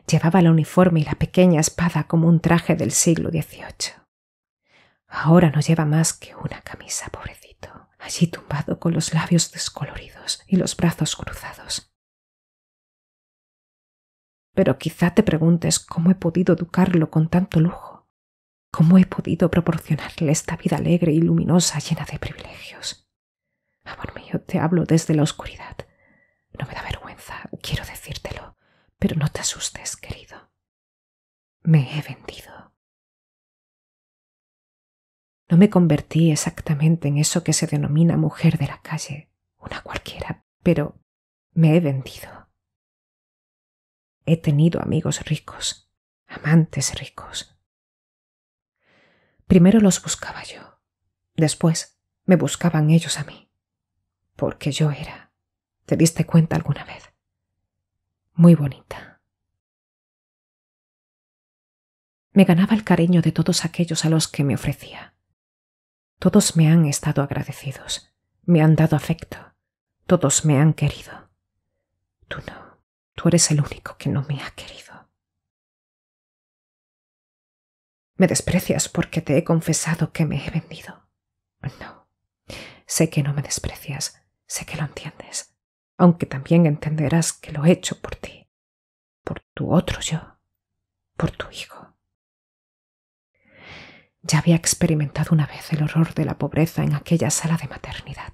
llevaba el uniforme y la pequeña espada como un traje del siglo XVIII. Ahora no lleva más que una camisa, pobrecito, allí tumbado con los labios descoloridos y los brazos cruzados, pero quizá te preguntes cómo he podido educarlo con tanto lujo, cómo he podido proporcionarle esta vida alegre y luminosa llena de privilegios. Amor mío, te hablo desde la oscuridad. No me da vergüenza, quiero decírtelo, pero no te asustes, querido. Me he vendido. No me convertí exactamente en eso que se denomina mujer de la calle, una cualquiera, pero me he vendido. He tenido amigos ricos, amantes ricos. Primero los buscaba yo, después me buscaban ellos a mí, porque yo era, ¿te diste cuenta alguna vez? Muy bonita. Me ganaba el cariño de todos aquellos a los que me ofrecía. Todos me han estado agradecidos, me han dado afecto, todos me han querido. Tú no. Tú eres el único que no me ha querido. Me desprecias porque te he confesado que me he vendido. No. Sé que no me desprecias, sé que lo entiendes, aunque también entenderás que lo he hecho por ti, por tu otro yo, por tu hijo. Ya había experimentado una vez el horror de la pobreza en aquella sala de maternidad.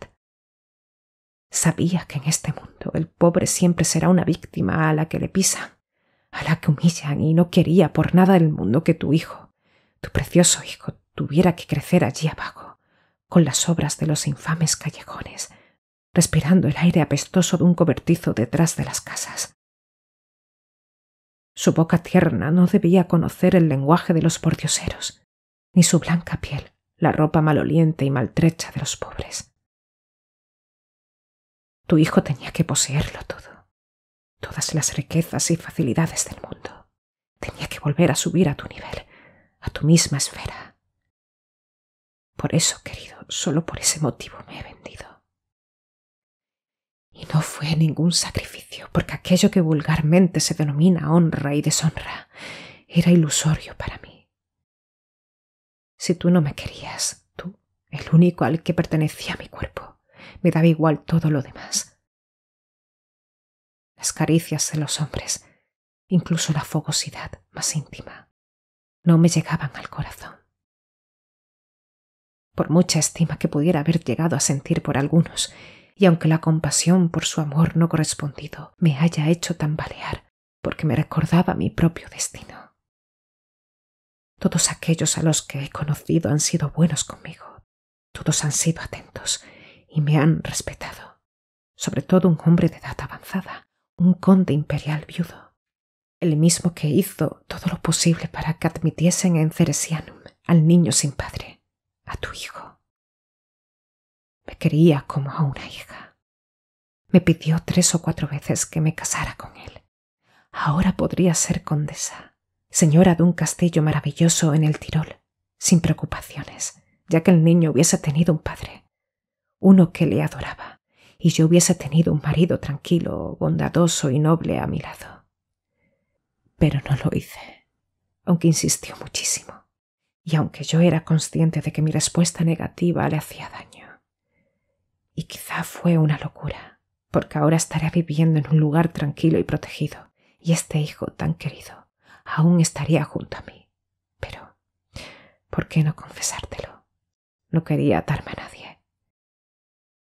Sabía que en este mundo el pobre siempre será una víctima a la que le pisan, a la que humillan y no quería por nada el mundo que tu hijo, tu precioso hijo, tuviera que crecer allí abajo, con las obras de los infames callejones, respirando el aire apestoso de un cobertizo detrás de las casas. Su boca tierna no debía conocer el lenguaje de los pordioseros, ni su blanca piel, la ropa maloliente y maltrecha de los pobres. Tu hijo tenía que poseerlo todo, todas las riquezas y facilidades del mundo. Tenía que volver a subir a tu nivel, a tu misma esfera. Por eso, querido, solo por ese motivo me he vendido. Y no fue ningún sacrificio, porque aquello que vulgarmente se denomina honra y deshonra era ilusorio para mí. Si tú no me querías, tú, el único al que pertenecía mi cuerpo, me daba igual todo lo demás. Las caricias de los hombres, incluso la fogosidad más íntima, no me llegaban al corazón. Por mucha estima que pudiera haber llegado a sentir por algunos, y aunque la compasión por su amor no correspondido me haya hecho tambalear, porque me recordaba mi propio destino. Todos aquellos a los que he conocido han sido buenos conmigo, todos han sido atentos, me han respetado, sobre todo un hombre de edad avanzada, un conde imperial viudo, el mismo que hizo todo lo posible para que admitiesen en Ceresianum al niño sin padre, a tu hijo. Me quería como a una hija. Me pidió tres o cuatro veces que me casara con él. Ahora podría ser condesa, señora de un castillo maravilloso en el Tirol, sin preocupaciones, ya que el niño hubiese tenido un padre uno que le adoraba, y yo hubiese tenido un marido tranquilo, bondadoso y noble a mi lado. Pero no lo hice, aunque insistió muchísimo, y aunque yo era consciente de que mi respuesta negativa le hacía daño. Y quizá fue una locura, porque ahora estaré viviendo en un lugar tranquilo y protegido, y este hijo tan querido aún estaría junto a mí. Pero, ¿por qué no confesártelo? No quería atarme a nadie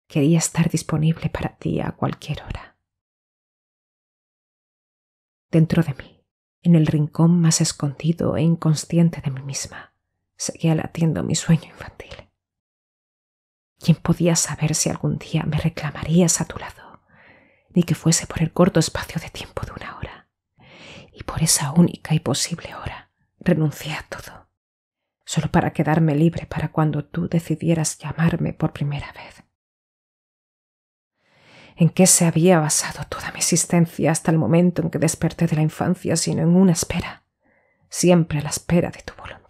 Quería estar disponible para ti a cualquier hora. Dentro de mí, en el rincón más escondido e inconsciente de mí misma, seguía latiendo mi sueño infantil. ¿Quién podía saber si algún día me reclamarías a tu lado, ni que fuese por el corto espacio de tiempo de una hora? Y por esa única y posible hora, renuncié a todo, solo para quedarme libre para cuando tú decidieras llamarme por primera vez en qué se había basado toda mi existencia hasta el momento en que desperté de la infancia, sino en una espera, siempre a la espera de tu voluntad.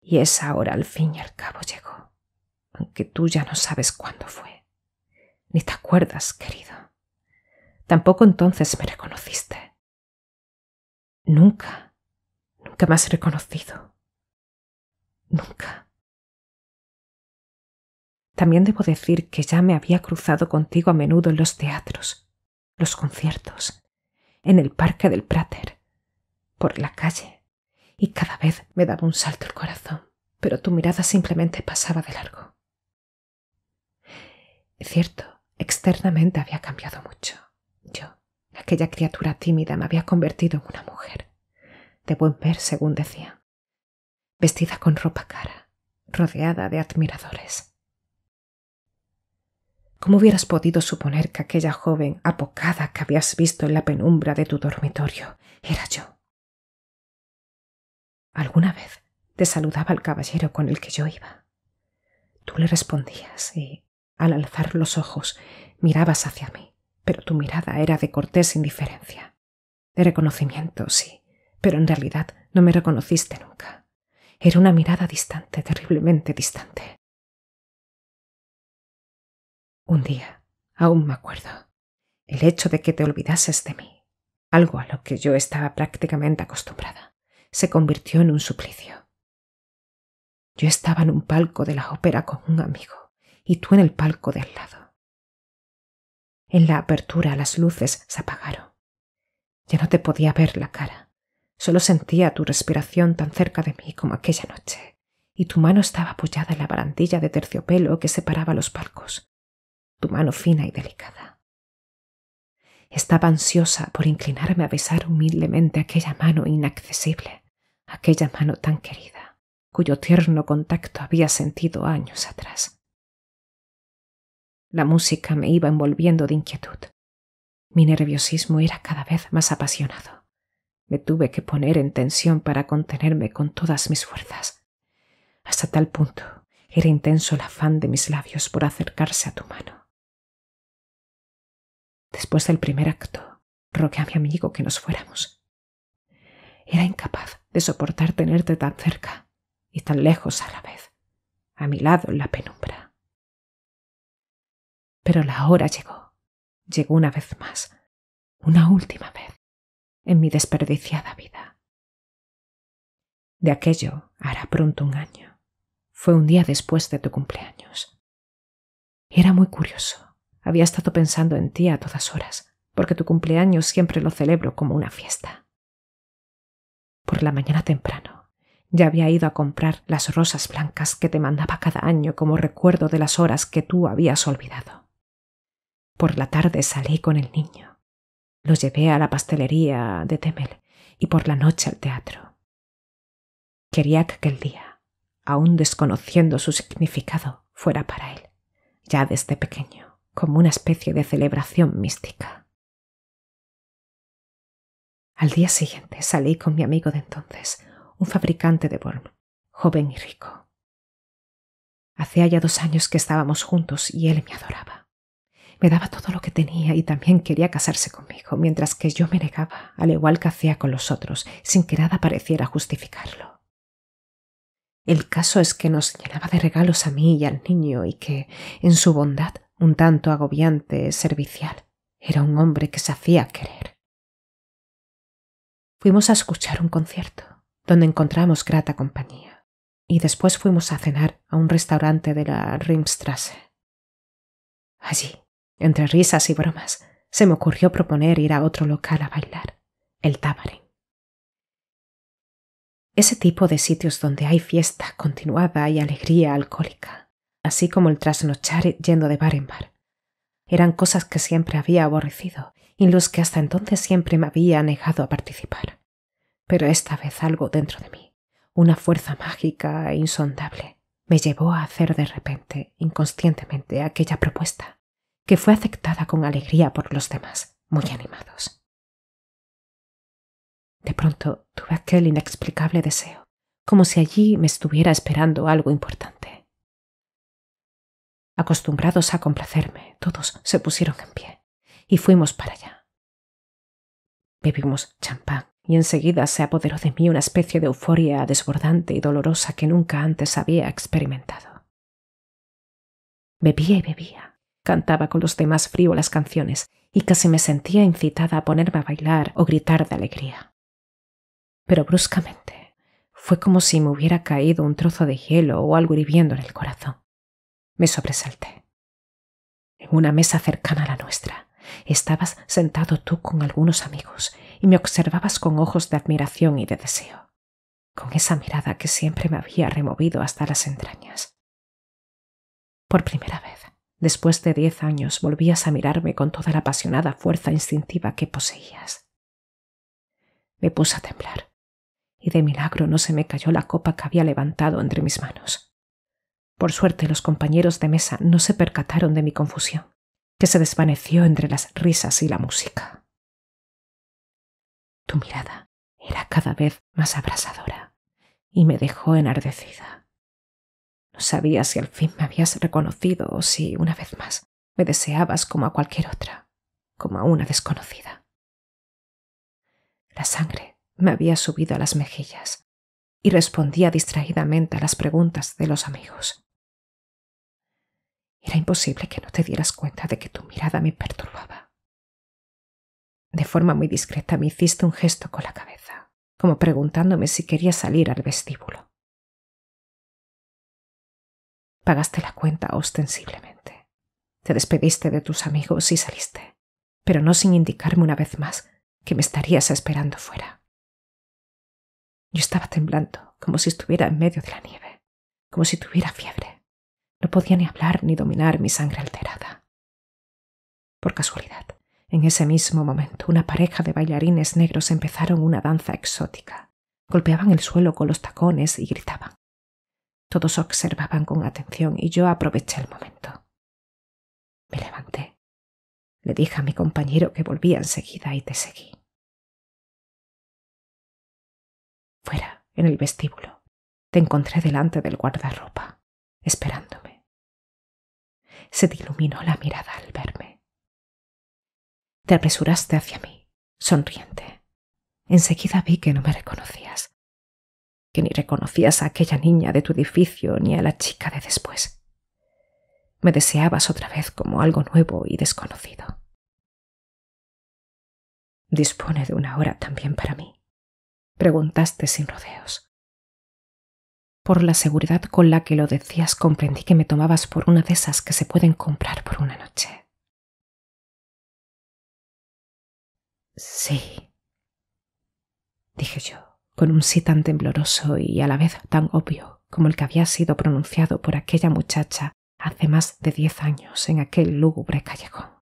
Y esa hora al fin y al cabo llegó, aunque tú ya no sabes cuándo fue, ni te acuerdas, querido. Tampoco entonces me reconociste. Nunca, nunca más has reconocido. Nunca. También debo decir que ya me había cruzado contigo a menudo en los teatros, los conciertos, en el parque del Prater, por la calle, y cada vez me daba un salto el corazón, pero tu mirada simplemente pasaba de largo. cierto, externamente había cambiado mucho. Yo, aquella criatura tímida, me había convertido en una mujer, de buen ver, según decía, vestida con ropa cara, rodeada de admiradores. ¿Cómo hubieras podido suponer que aquella joven apocada que habías visto en la penumbra de tu dormitorio era yo? Alguna vez te saludaba el caballero con el que yo iba. Tú le respondías y, al alzar los ojos, mirabas hacia mí, pero tu mirada era de cortés indiferencia, de reconocimiento, sí, pero en realidad no me reconociste nunca. Era una mirada distante, terriblemente distante. Un día, aún me acuerdo, el hecho de que te olvidases de mí, algo a lo que yo estaba prácticamente acostumbrada, se convirtió en un suplicio. Yo estaba en un palco de la ópera con un amigo y tú en el palco de al lado. En la apertura las luces se apagaron. Ya no te podía ver la cara. Solo sentía tu respiración tan cerca de mí como aquella noche, y tu mano estaba apoyada en la barandilla de terciopelo que separaba los palcos, tu mano fina y delicada. Estaba ansiosa por inclinarme a besar humildemente aquella mano inaccesible, aquella mano tan querida, cuyo tierno contacto había sentido años atrás. La música me iba envolviendo de inquietud. Mi nerviosismo era cada vez más apasionado. Me tuve que poner en tensión para contenerme con todas mis fuerzas. Hasta tal punto era intenso el afán de mis labios por acercarse a tu mano. Después del primer acto, rogué a mi amigo que nos fuéramos. Era incapaz de soportar tenerte tan cerca y tan lejos a la vez, a mi lado en la penumbra. Pero la hora llegó, llegó una vez más, una última vez, en mi desperdiciada vida. De aquello hará pronto un año. Fue un día después de tu cumpleaños. Era muy curioso había estado pensando en ti a todas horas, porque tu cumpleaños siempre lo celebro como una fiesta. Por la mañana temprano, ya había ido a comprar las rosas blancas que te mandaba cada año como recuerdo de las horas que tú habías olvidado. Por la tarde salí con el niño. Lo llevé a la pastelería de Temel y por la noche al teatro. Quería que aquel día, aún desconociendo su significado, fuera para él, ya desde pequeño como una especie de celebración mística. Al día siguiente salí con mi amigo de entonces, un fabricante de Born, joven y rico. Hacía ya dos años que estábamos juntos y él me adoraba. Me daba todo lo que tenía y también quería casarse conmigo, mientras que yo me negaba, al igual que hacía con los otros, sin que nada pareciera justificarlo. El caso es que nos llenaba de regalos a mí y al niño y que, en su bondad, un tanto agobiante, servicial. Era un hombre que se hacía querer. Fuimos a escuchar un concierto, donde encontramos grata compañía, y después fuimos a cenar a un restaurante de la Rimstrasse. Allí, entre risas y bromas, se me ocurrió proponer ir a otro local a bailar, el Tabarín. Ese tipo de sitios donde hay fiesta continuada y alegría alcohólica así como el trasnochar yendo de bar en bar. Eran cosas que siempre había aborrecido y en los que hasta entonces siempre me había negado a participar. Pero esta vez algo dentro de mí, una fuerza mágica e insondable, me llevó a hacer de repente, inconscientemente, aquella propuesta, que fue aceptada con alegría por los demás, muy animados. De pronto tuve aquel inexplicable deseo, como si allí me estuviera esperando algo importante Acostumbrados a complacerme, todos se pusieron en pie y fuimos para allá. Bebimos champán y enseguida se apoderó de mí una especie de euforia desbordante y dolorosa que nunca antes había experimentado. Bebía y bebía, cantaba con los demás frío las canciones y casi me sentía incitada a ponerme a bailar o gritar de alegría. Pero bruscamente fue como si me hubiera caído un trozo de hielo o algo hirviendo en el corazón. Me sobresalté. En una mesa cercana a la nuestra estabas sentado tú con algunos amigos y me observabas con ojos de admiración y de deseo, con esa mirada que siempre me había removido hasta las entrañas. Por primera vez, después de diez años, volvías a mirarme con toda la apasionada fuerza instintiva que poseías. Me puse a temblar, y de milagro no se me cayó la copa que había levantado entre mis manos. Por suerte los compañeros de mesa no se percataron de mi confusión, que se desvaneció entre las risas y la música. Tu mirada era cada vez más abrasadora y me dejó enardecida. No sabía si al fin me habías reconocido o si, una vez más, me deseabas como a cualquier otra, como a una desconocida. La sangre me había subido a las mejillas y respondía distraídamente a las preguntas de los amigos. Era imposible que no te dieras cuenta de que tu mirada me perturbaba. De forma muy discreta me hiciste un gesto con la cabeza, como preguntándome si quería salir al vestíbulo. Pagaste la cuenta ostensiblemente. Te despediste de tus amigos y saliste, pero no sin indicarme una vez más que me estarías esperando fuera. Yo estaba temblando, como si estuviera en medio de la nieve, como si tuviera fiebre. No podía ni hablar ni dominar mi sangre alterada. Por casualidad, en ese mismo momento, una pareja de bailarines negros empezaron una danza exótica. Golpeaban el suelo con los tacones y gritaban. Todos observaban con atención y yo aproveché el momento. Me levanté. Le dije a mi compañero que volvía enseguida y te seguí. Fuera, en el vestíbulo, te encontré delante del guardarropa, esperándome se te iluminó la mirada al verme. Te apresuraste hacia mí, sonriente. Enseguida vi que no me reconocías, que ni reconocías a aquella niña de tu edificio ni a la chica de después. Me deseabas otra vez como algo nuevo y desconocido. Dispone de una hora también para mí. Preguntaste sin rodeos. Por la seguridad con la que lo decías comprendí que me tomabas por una de esas que se pueden comprar por una noche. Sí, dije yo, con un sí tan tembloroso y a la vez tan obvio como el que había sido pronunciado por aquella muchacha hace más de diez años en aquel lúgubre callejón.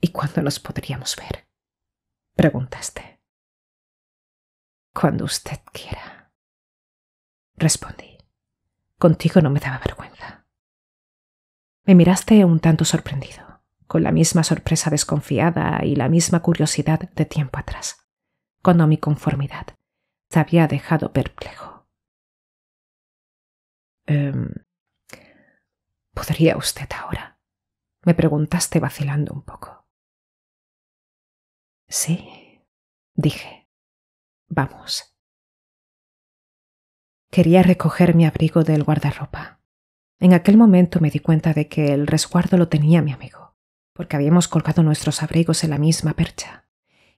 ¿Y cuándo nos podríamos ver? Preguntaste. Cuando usted quiera respondí. Contigo no me daba vergüenza. Me miraste un tanto sorprendido, con la misma sorpresa desconfiada y la misma curiosidad de tiempo atrás, cuando mi conformidad te había dejado perplejo. Em, ¿Podría usted ahora? Me preguntaste vacilando un poco. Sí, dije. Vamos. Quería recoger mi abrigo del guardarropa. En aquel momento me di cuenta de que el resguardo lo tenía mi amigo, porque habíamos colgado nuestros abrigos en la misma percha.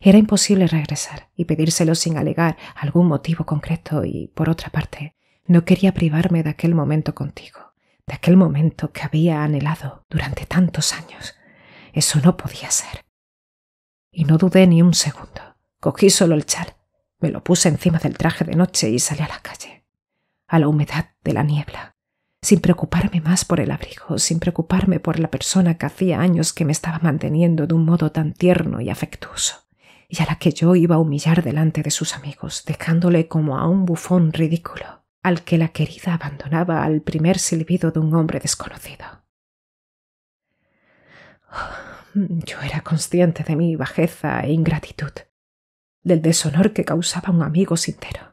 Era imposible regresar y pedírselo sin alegar algún motivo concreto y, por otra parte, no quería privarme de aquel momento contigo, de aquel momento que había anhelado durante tantos años. Eso no podía ser. Y no dudé ni un segundo. Cogí solo el chal, me lo puse encima del traje de noche y salí a la calle a la humedad de la niebla, sin preocuparme más por el abrigo, sin preocuparme por la persona que hacía años que me estaba manteniendo de un modo tan tierno y afectuoso, y a la que yo iba a humillar delante de sus amigos, dejándole como a un bufón ridículo, al que la querida abandonaba al primer silbido de un hombre desconocido. Oh, yo era consciente de mi bajeza e ingratitud, del deshonor que causaba un amigo sintero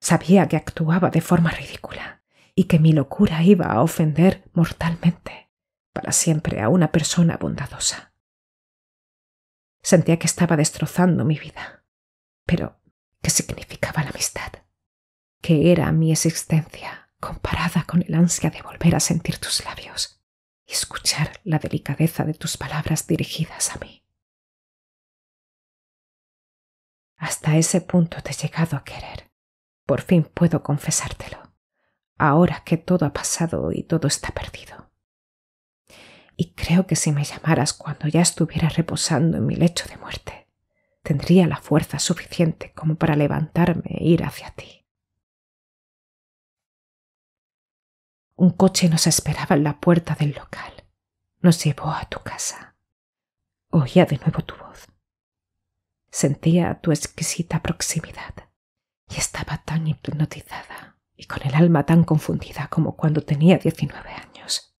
Sabía que actuaba de forma ridícula y que mi locura iba a ofender mortalmente para siempre a una persona bondadosa. Sentía que estaba destrozando mi vida. Pero, ¿qué significaba la amistad? ¿Qué era mi existencia comparada con el ansia de volver a sentir tus labios y escuchar la delicadeza de tus palabras dirigidas a mí? Hasta ese punto te he llegado a querer por fin puedo confesártelo, ahora que todo ha pasado y todo está perdido. Y creo que si me llamaras cuando ya estuviera reposando en mi lecho de muerte, tendría la fuerza suficiente como para levantarme e ir hacia ti. Un coche nos esperaba en la puerta del local. Nos llevó a tu casa. Oía de nuevo tu voz. Sentía tu exquisita proximidad y estaba tan hipnotizada y con el alma tan confundida como cuando tenía 19 años.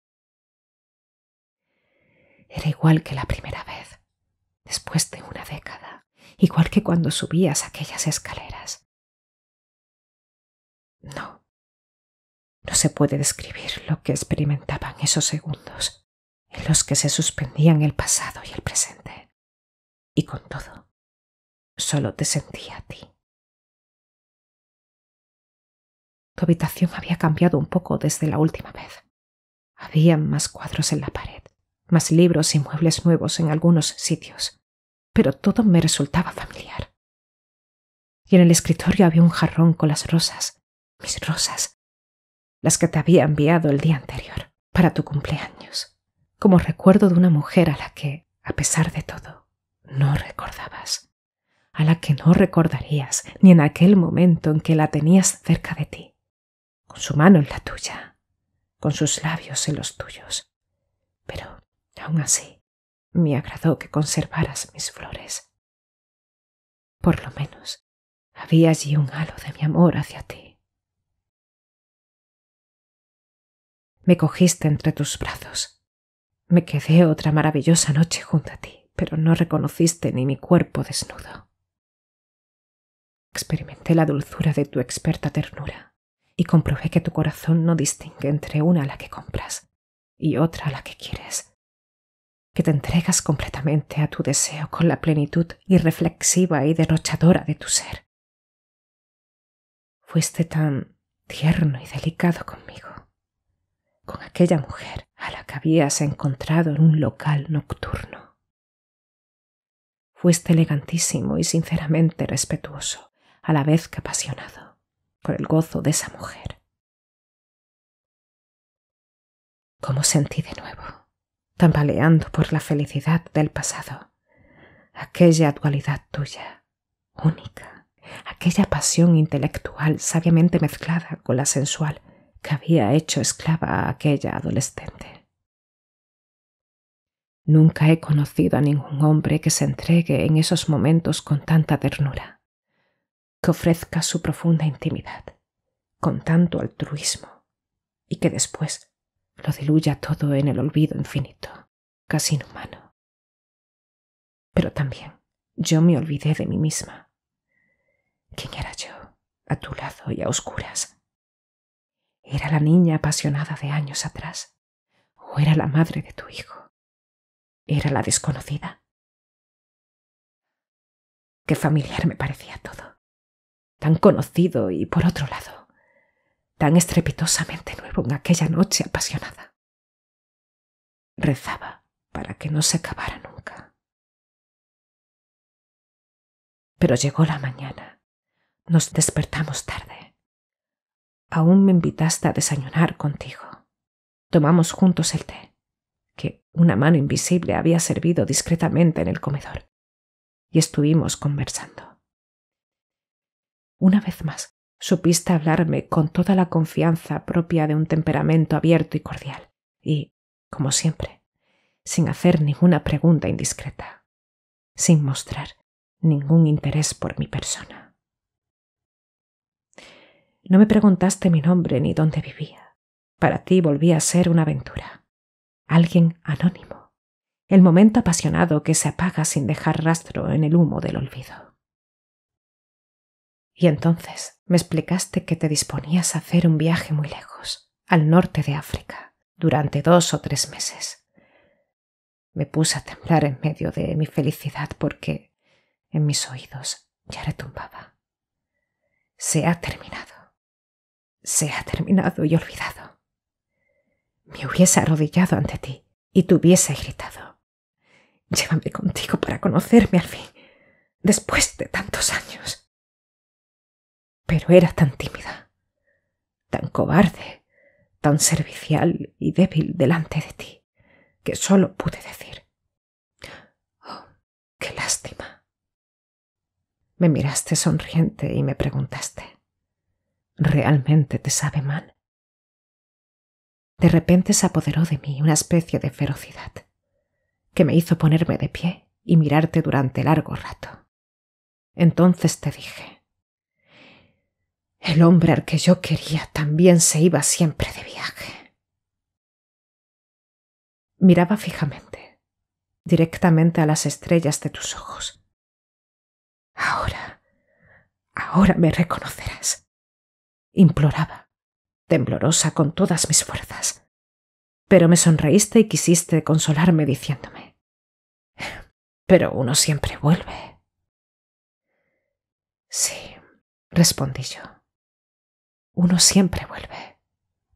Era igual que la primera vez, después de una década, igual que cuando subías aquellas escaleras. No, no se puede describir lo que experimentaban esos segundos en los que se suspendían el pasado y el presente. Y con todo, solo te sentía a ti Tu habitación había cambiado un poco desde la última vez. Había más cuadros en la pared, más libros y muebles nuevos en algunos sitios, pero todo me resultaba familiar. Y en el escritorio había un jarrón con las rosas, mis rosas, las que te había enviado el día anterior, para tu cumpleaños, como recuerdo de una mujer a la que, a pesar de todo, no recordabas, a la que no recordarías ni en aquel momento en que la tenías cerca de ti con su mano en la tuya, con sus labios en los tuyos. Pero, aún así, me agradó que conservaras mis flores. Por lo menos, había allí un halo de mi amor hacia ti. Me cogiste entre tus brazos. Me quedé otra maravillosa noche junto a ti, pero no reconociste ni mi cuerpo desnudo. Experimenté la dulzura de tu experta ternura y comprobé que tu corazón no distingue entre una a la que compras y otra a la que quieres, que te entregas completamente a tu deseo con la plenitud irreflexiva y derrochadora de tu ser. Fuiste tan tierno y delicado conmigo, con aquella mujer a la que habías encontrado en un local nocturno. Fuiste elegantísimo y sinceramente respetuoso, a la vez que apasionado por el gozo de esa mujer. ¿Cómo sentí de nuevo, tambaleando por la felicidad del pasado, aquella dualidad tuya, única, aquella pasión intelectual sabiamente mezclada con la sensual que había hecho esclava a aquella adolescente. Nunca he conocido a ningún hombre que se entregue en esos momentos con tanta ternura que ofrezca su profunda intimidad con tanto altruismo y que después lo diluya todo en el olvido infinito, casi inhumano. Pero también yo me olvidé de mí misma. ¿Quién era yo? A tu lado y a oscuras. ¿Era la niña apasionada de años atrás? ¿O era la madre de tu hijo? ¿Era la desconocida? Qué familiar me parecía todo tan conocido y por otro lado, tan estrepitosamente nuevo en aquella noche apasionada. Rezaba para que no se acabara nunca. Pero llegó la mañana. Nos despertamos tarde. Aún me invitaste a desayunar contigo. Tomamos juntos el té, que una mano invisible había servido discretamente en el comedor, y estuvimos conversando. Una vez más, supiste hablarme con toda la confianza propia de un temperamento abierto y cordial, y, como siempre, sin hacer ninguna pregunta indiscreta, sin mostrar ningún interés por mi persona. No me preguntaste mi nombre ni dónde vivía. Para ti volví a ser una aventura, alguien anónimo, el momento apasionado que se apaga sin dejar rastro en el humo del olvido. Y entonces me explicaste que te disponías a hacer un viaje muy lejos, al norte de África, durante dos o tres meses. Me puse a temblar en medio de mi felicidad porque en mis oídos ya retumbaba. Se ha terminado. Se ha terminado y olvidado. Me hubiese arrodillado ante ti y te hubiese gritado. Llévame contigo para conocerme al fin, después de tantos años pero era tan tímida, tan cobarde, tan servicial y débil delante de ti, que solo pude decir Oh, qué lástima. Me miraste sonriente y me preguntaste ¿Realmente te sabe mal? De repente se apoderó de mí una especie de ferocidad que me hizo ponerme de pie y mirarte durante largo rato. Entonces te dije el hombre al que yo quería también se iba siempre de viaje. Miraba fijamente, directamente a las estrellas de tus ojos. Ahora, ahora me reconocerás, imploraba, temblorosa con todas mis fuerzas. Pero me sonreíste y quisiste consolarme diciéndome, pero uno siempre vuelve. Sí, respondí yo. Uno siempre vuelve,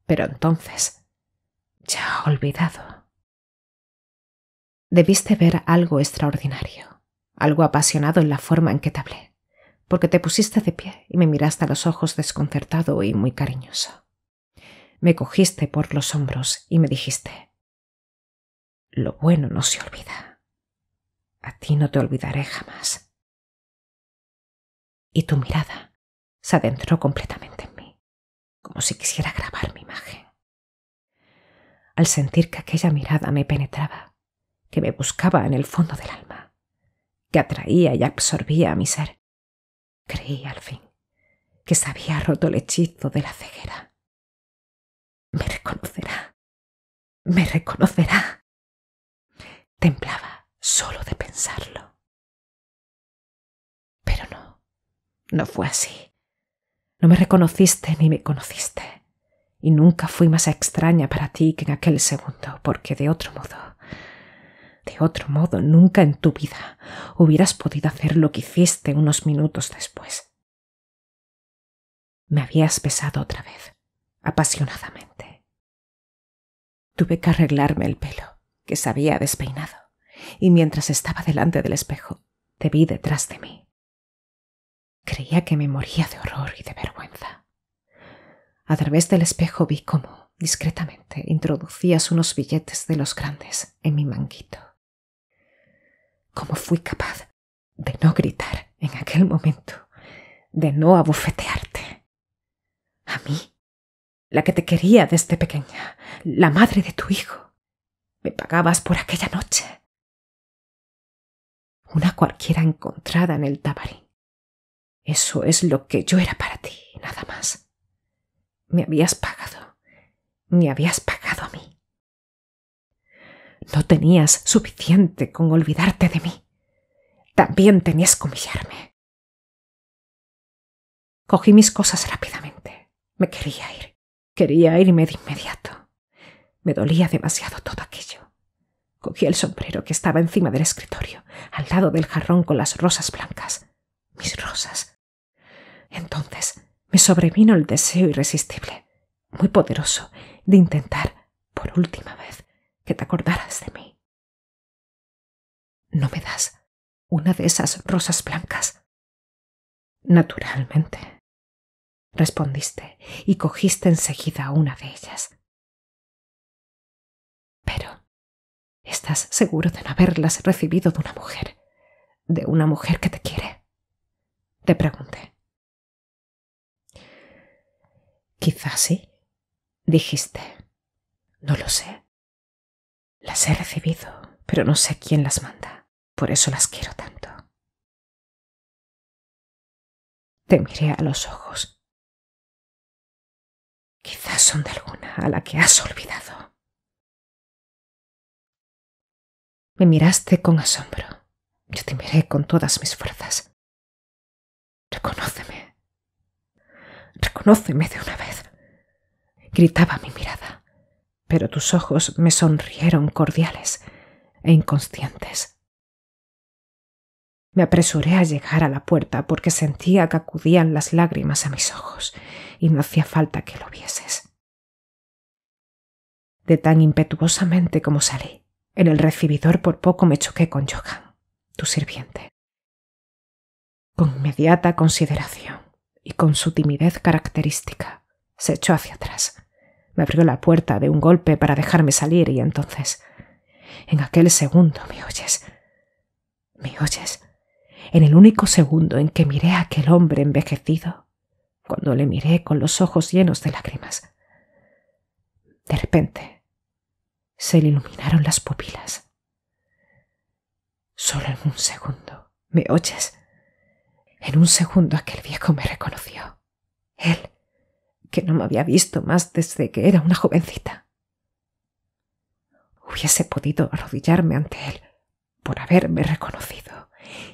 pero entonces ya ha olvidado. Debiste ver algo extraordinario, algo apasionado en la forma en que te hablé, porque te pusiste de pie y me miraste a los ojos desconcertado y muy cariñoso. Me cogiste por los hombros y me dijiste, lo bueno no se olvida. A ti no te olvidaré jamás. Y tu mirada se adentró completamente como si quisiera grabar mi imagen. Al sentir que aquella mirada me penetraba, que me buscaba en el fondo del alma, que atraía y absorbía a mi ser, creí al fin que se había roto el hechizo de la ceguera. Me reconocerá, me reconocerá. Temblaba solo de pensarlo. Pero no, no fue así. No me reconociste ni me conociste, y nunca fui más extraña para ti que en aquel segundo, porque de otro modo, de otro modo, nunca en tu vida hubieras podido hacer lo que hiciste unos minutos después. Me habías besado otra vez, apasionadamente. Tuve que arreglarme el pelo, que se había despeinado, y mientras estaba delante del espejo, te vi detrás de mí. Creía que me moría de horror y de vergüenza. A través del espejo vi cómo, discretamente, introducías unos billetes de los grandes en mi manguito. ¿Cómo fui capaz de no gritar en aquel momento, de no abofetearte? A mí, la que te quería desde pequeña, la madre de tu hijo, me pagabas por aquella noche. Una cualquiera encontrada en el tabarín eso es lo que yo era para ti, nada más. Me habías pagado. Me habías pagado a mí. No tenías suficiente con olvidarte de mí. También tenías que humillarme. Cogí mis cosas rápidamente. Me quería ir. Quería irme de inmediato. Me dolía demasiado todo aquello. Cogí el sombrero que estaba encima del escritorio, al lado del jarrón con las rosas blancas. Mis rosas entonces me sobrevino el deseo irresistible, muy poderoso, de intentar, por última vez, que te acordaras de mí. ¿No me das una de esas rosas blancas? Naturalmente, respondiste y cogiste enseguida una de ellas. Pero, ¿estás seguro de no haberlas recibido de una mujer? ¿De una mujer que te quiere? Te pregunté. Quizás sí, dijiste. No lo sé. Las he recibido, pero no sé quién las manda. Por eso las quiero tanto. Te miré a los ojos. Quizás son de alguna a la que has olvidado. Me miraste con asombro. Yo te miré con todas mis fuerzas. Reconóceme. Reconóceme de una vez. Gritaba mi mirada, pero tus ojos me sonrieron cordiales e inconscientes. Me apresuré a llegar a la puerta porque sentía que acudían las lágrimas a mis ojos y no hacía falta que lo vieses. De tan impetuosamente como salí, en el recibidor por poco me choqué con Johan, tu sirviente. Con inmediata consideración y con su timidez característica se echó hacia atrás. Me abrió la puerta de un golpe para dejarme salir y entonces... En aquel segundo, ¿me oyes? ¿Me oyes? En el único segundo en que miré a aquel hombre envejecido, cuando le miré con los ojos llenos de lágrimas. De repente, se le iluminaron las pupilas. Solo en un segundo, ¿me oyes? En un segundo aquel viejo me reconoció. Él, que no me había visto más desde que era una jovencita. Hubiese podido arrodillarme ante él por haberme reconocido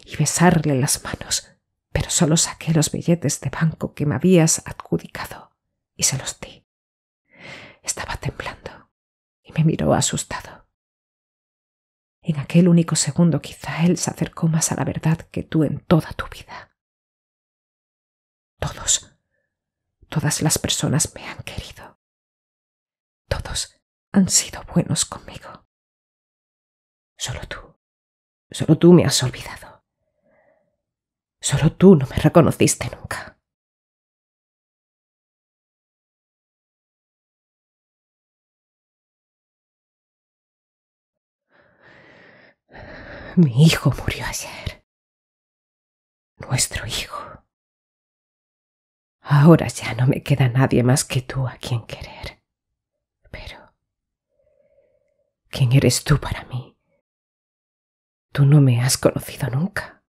y besarle las manos, pero solo saqué los billetes de banco que me habías adjudicado y se los di. Estaba temblando y me miró asustado. En aquel único segundo quizá él se acercó más a la verdad que tú en toda tu vida. Todos, todas las personas me han querido. Todos han sido buenos conmigo. Solo tú, solo tú me has olvidado. Solo tú no me reconociste nunca. Mi hijo murió ayer. Nuestro hijo. Ahora ya no me queda nadie más que tú a quien querer. Pero... ¿Quién eres tú para mí? Tú no me has conocido nunca.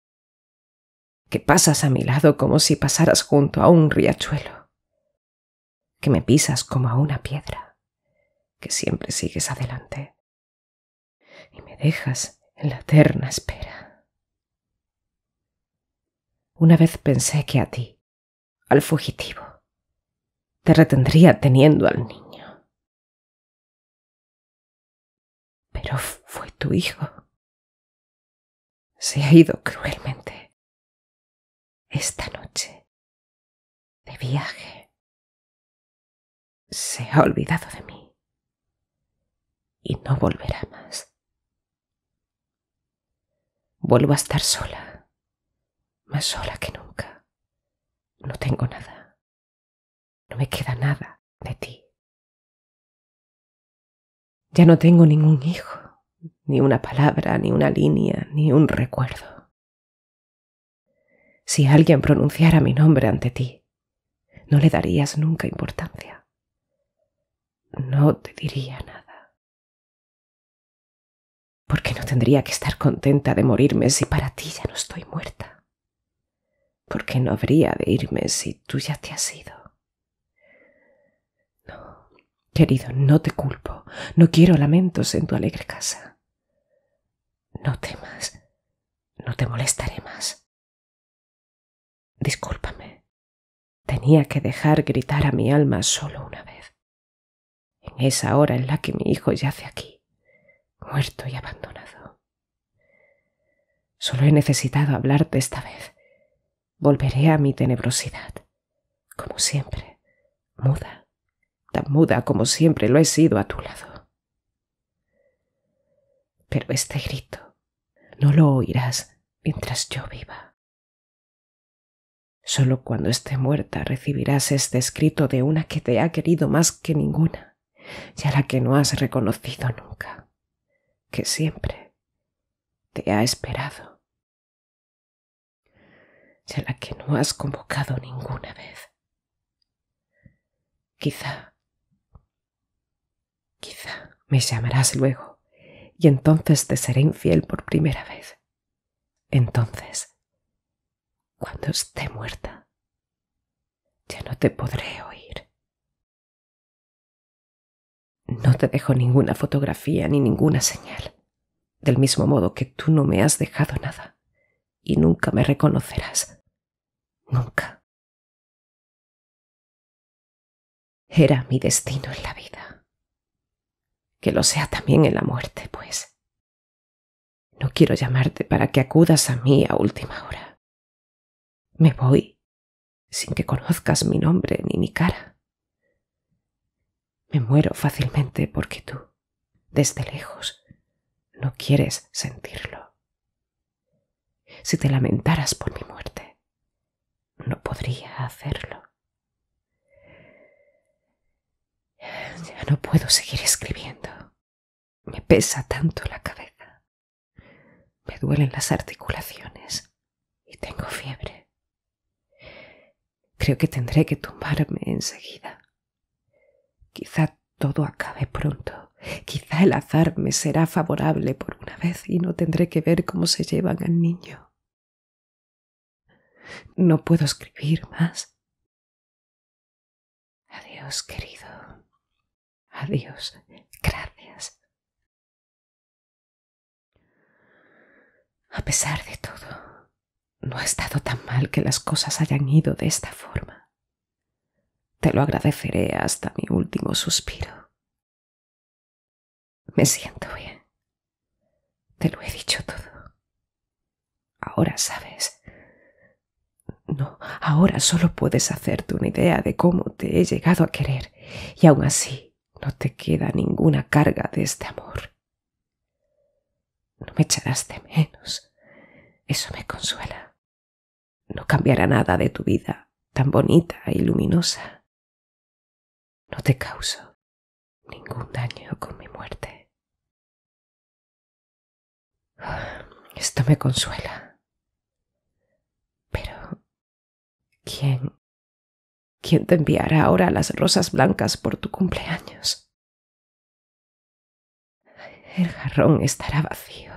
Que pasas a mi lado como si pasaras junto a un riachuelo. Que me pisas como a una piedra. Que siempre sigues adelante. Y me dejas en la eterna espera. Una vez pensé que a ti al fugitivo. Te retendría teniendo al niño. Pero fue tu hijo. Se ha ido cruelmente. Esta noche. De viaje. Se ha olvidado de mí. Y no volverá más. Vuelvo a estar sola. Más sola que nunca no tengo nada. No me queda nada de ti. Ya no tengo ningún hijo, ni una palabra, ni una línea, ni un recuerdo. Si alguien pronunciara mi nombre ante ti, no le darías nunca importancia. No te diría nada. Porque no tendría que estar contenta de morirme si para ti ya no estoy muerta porque no habría de irme si tú ya te has ido. No, querido, no te culpo, no quiero lamentos en tu alegre casa. No temas, no te molestaré más. Discúlpame, tenía que dejar gritar a mi alma solo una vez, en esa hora en la que mi hijo yace aquí, muerto y abandonado. Solo he necesitado hablarte esta vez volveré a mi tenebrosidad, como siempre, muda, tan muda como siempre lo he sido a tu lado. Pero este grito no lo oirás mientras yo viva. Solo cuando esté muerta recibirás este escrito de una que te ha querido más que ninguna y a la que no has reconocido nunca, que siempre te ha esperado y a la que no has convocado ninguna vez. Quizá, quizá me llamarás luego y entonces te seré infiel por primera vez. Entonces, cuando esté muerta, ya no te podré oír. No te dejo ninguna fotografía ni ninguna señal, del mismo modo que tú no me has dejado nada y nunca me reconocerás nunca. Era mi destino en la vida. Que lo sea también en la muerte, pues. No quiero llamarte para que acudas a mí a última hora. Me voy sin que conozcas mi nombre ni mi cara. Me muero fácilmente porque tú, desde lejos, no quieres sentirlo. Si te lamentaras por mi muerte, no podría hacerlo. Ya no puedo seguir escribiendo. Me pesa tanto la cabeza. Me duelen las articulaciones y tengo fiebre. Creo que tendré que tumbarme enseguida. Quizá todo acabe pronto. Quizá el azar me será favorable por una vez y no tendré que ver cómo se llevan al niño. No puedo escribir más. Adiós, querido. Adiós. Gracias. A pesar de todo, no ha estado tan mal que las cosas hayan ido de esta forma. Te lo agradeceré hasta mi último suspiro. Me siento bien. Te lo he dicho todo. Ahora sabes no, ahora solo puedes hacerte una idea de cómo te he llegado a querer, y aun así no te queda ninguna carga de este amor. No me echarás de menos. Eso me consuela. No cambiará nada de tu vida, tan bonita y luminosa. No te causo ningún daño con mi muerte. (sighs) Esto me consuela. ¿Quién? ¿Quién te enviará ahora las rosas blancas por tu cumpleaños? El jarrón estará vacío.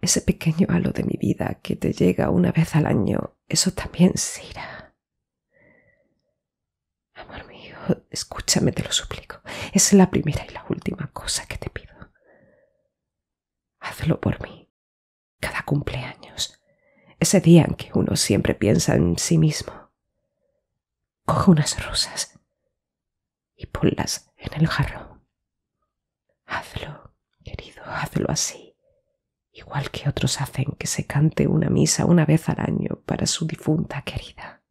Ese pequeño halo de mi vida que te llega una vez al año, eso también se irá. Amor mío, escúchame, te lo suplico. Es la primera y la última cosa que te pido. Hazlo por mí, cada cumpleaños, ese día en que uno siempre piensa en sí mismo. Coge unas rosas y ponlas en el jarro. Hazlo, querido, hazlo así, igual que otros hacen que se cante una misa una vez al año para su difunta querida.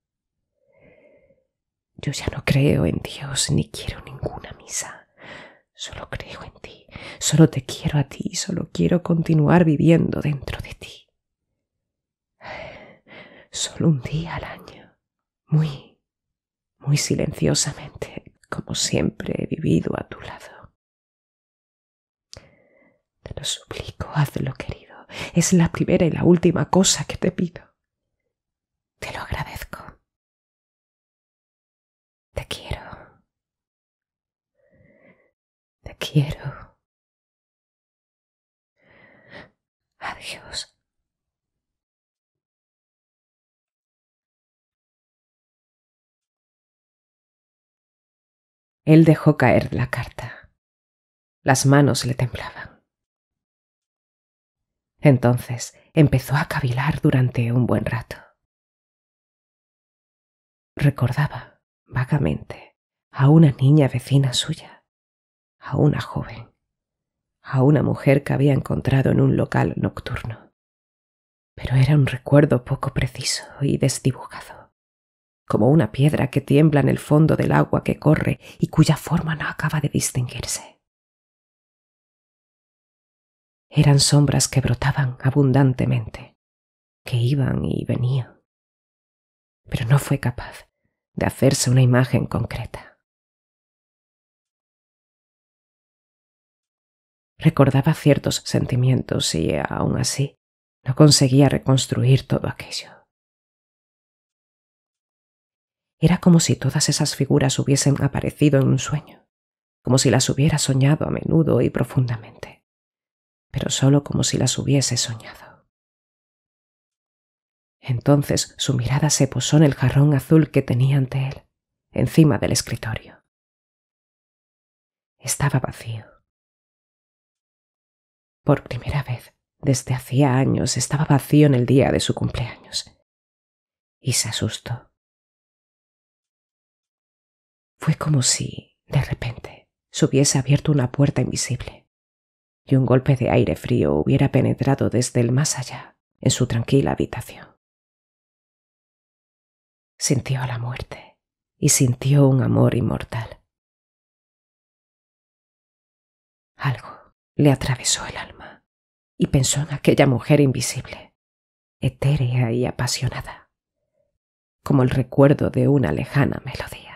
Yo ya no creo en Dios ni quiero ninguna misa. Solo creo en ti, solo te quiero a ti, solo quiero continuar viviendo dentro de ti solo un día al año, muy, muy silenciosamente, como siempre he vivido a tu lado. Te lo suplico, hazlo, querido. Es la primera y la última cosa que te pido. Te lo agradezco. Te quiero. Te quiero. Adiós. Él dejó caer la carta. Las manos le temblaban. Entonces empezó a cavilar durante un buen rato. Recordaba vagamente a una niña vecina suya, a una joven, a una mujer que había encontrado en un local nocturno. Pero era un recuerdo poco preciso y desdibujado como una piedra que tiembla en el fondo del agua que corre y cuya forma no acaba de distinguirse. Eran sombras que brotaban abundantemente, que iban y venían, pero no fue capaz de hacerse una imagen concreta. Recordaba ciertos sentimientos y, aún así, no conseguía reconstruir todo aquello. Era como si todas esas figuras hubiesen aparecido en un sueño, como si las hubiera soñado a menudo y profundamente, pero solo como si las hubiese soñado. Entonces su mirada se posó en el jarrón azul que tenía ante él, encima del escritorio. Estaba vacío. Por primera vez, desde hacía años, estaba vacío en el día de su cumpleaños. Y se asustó. Fue como si, de repente, se hubiese abierto una puerta invisible, y un golpe de aire frío hubiera penetrado desde el más allá en su tranquila habitación. Sintió la muerte y sintió un amor inmortal. Algo le atravesó el alma y pensó en aquella mujer invisible, etérea y apasionada, como el recuerdo de una lejana melodía.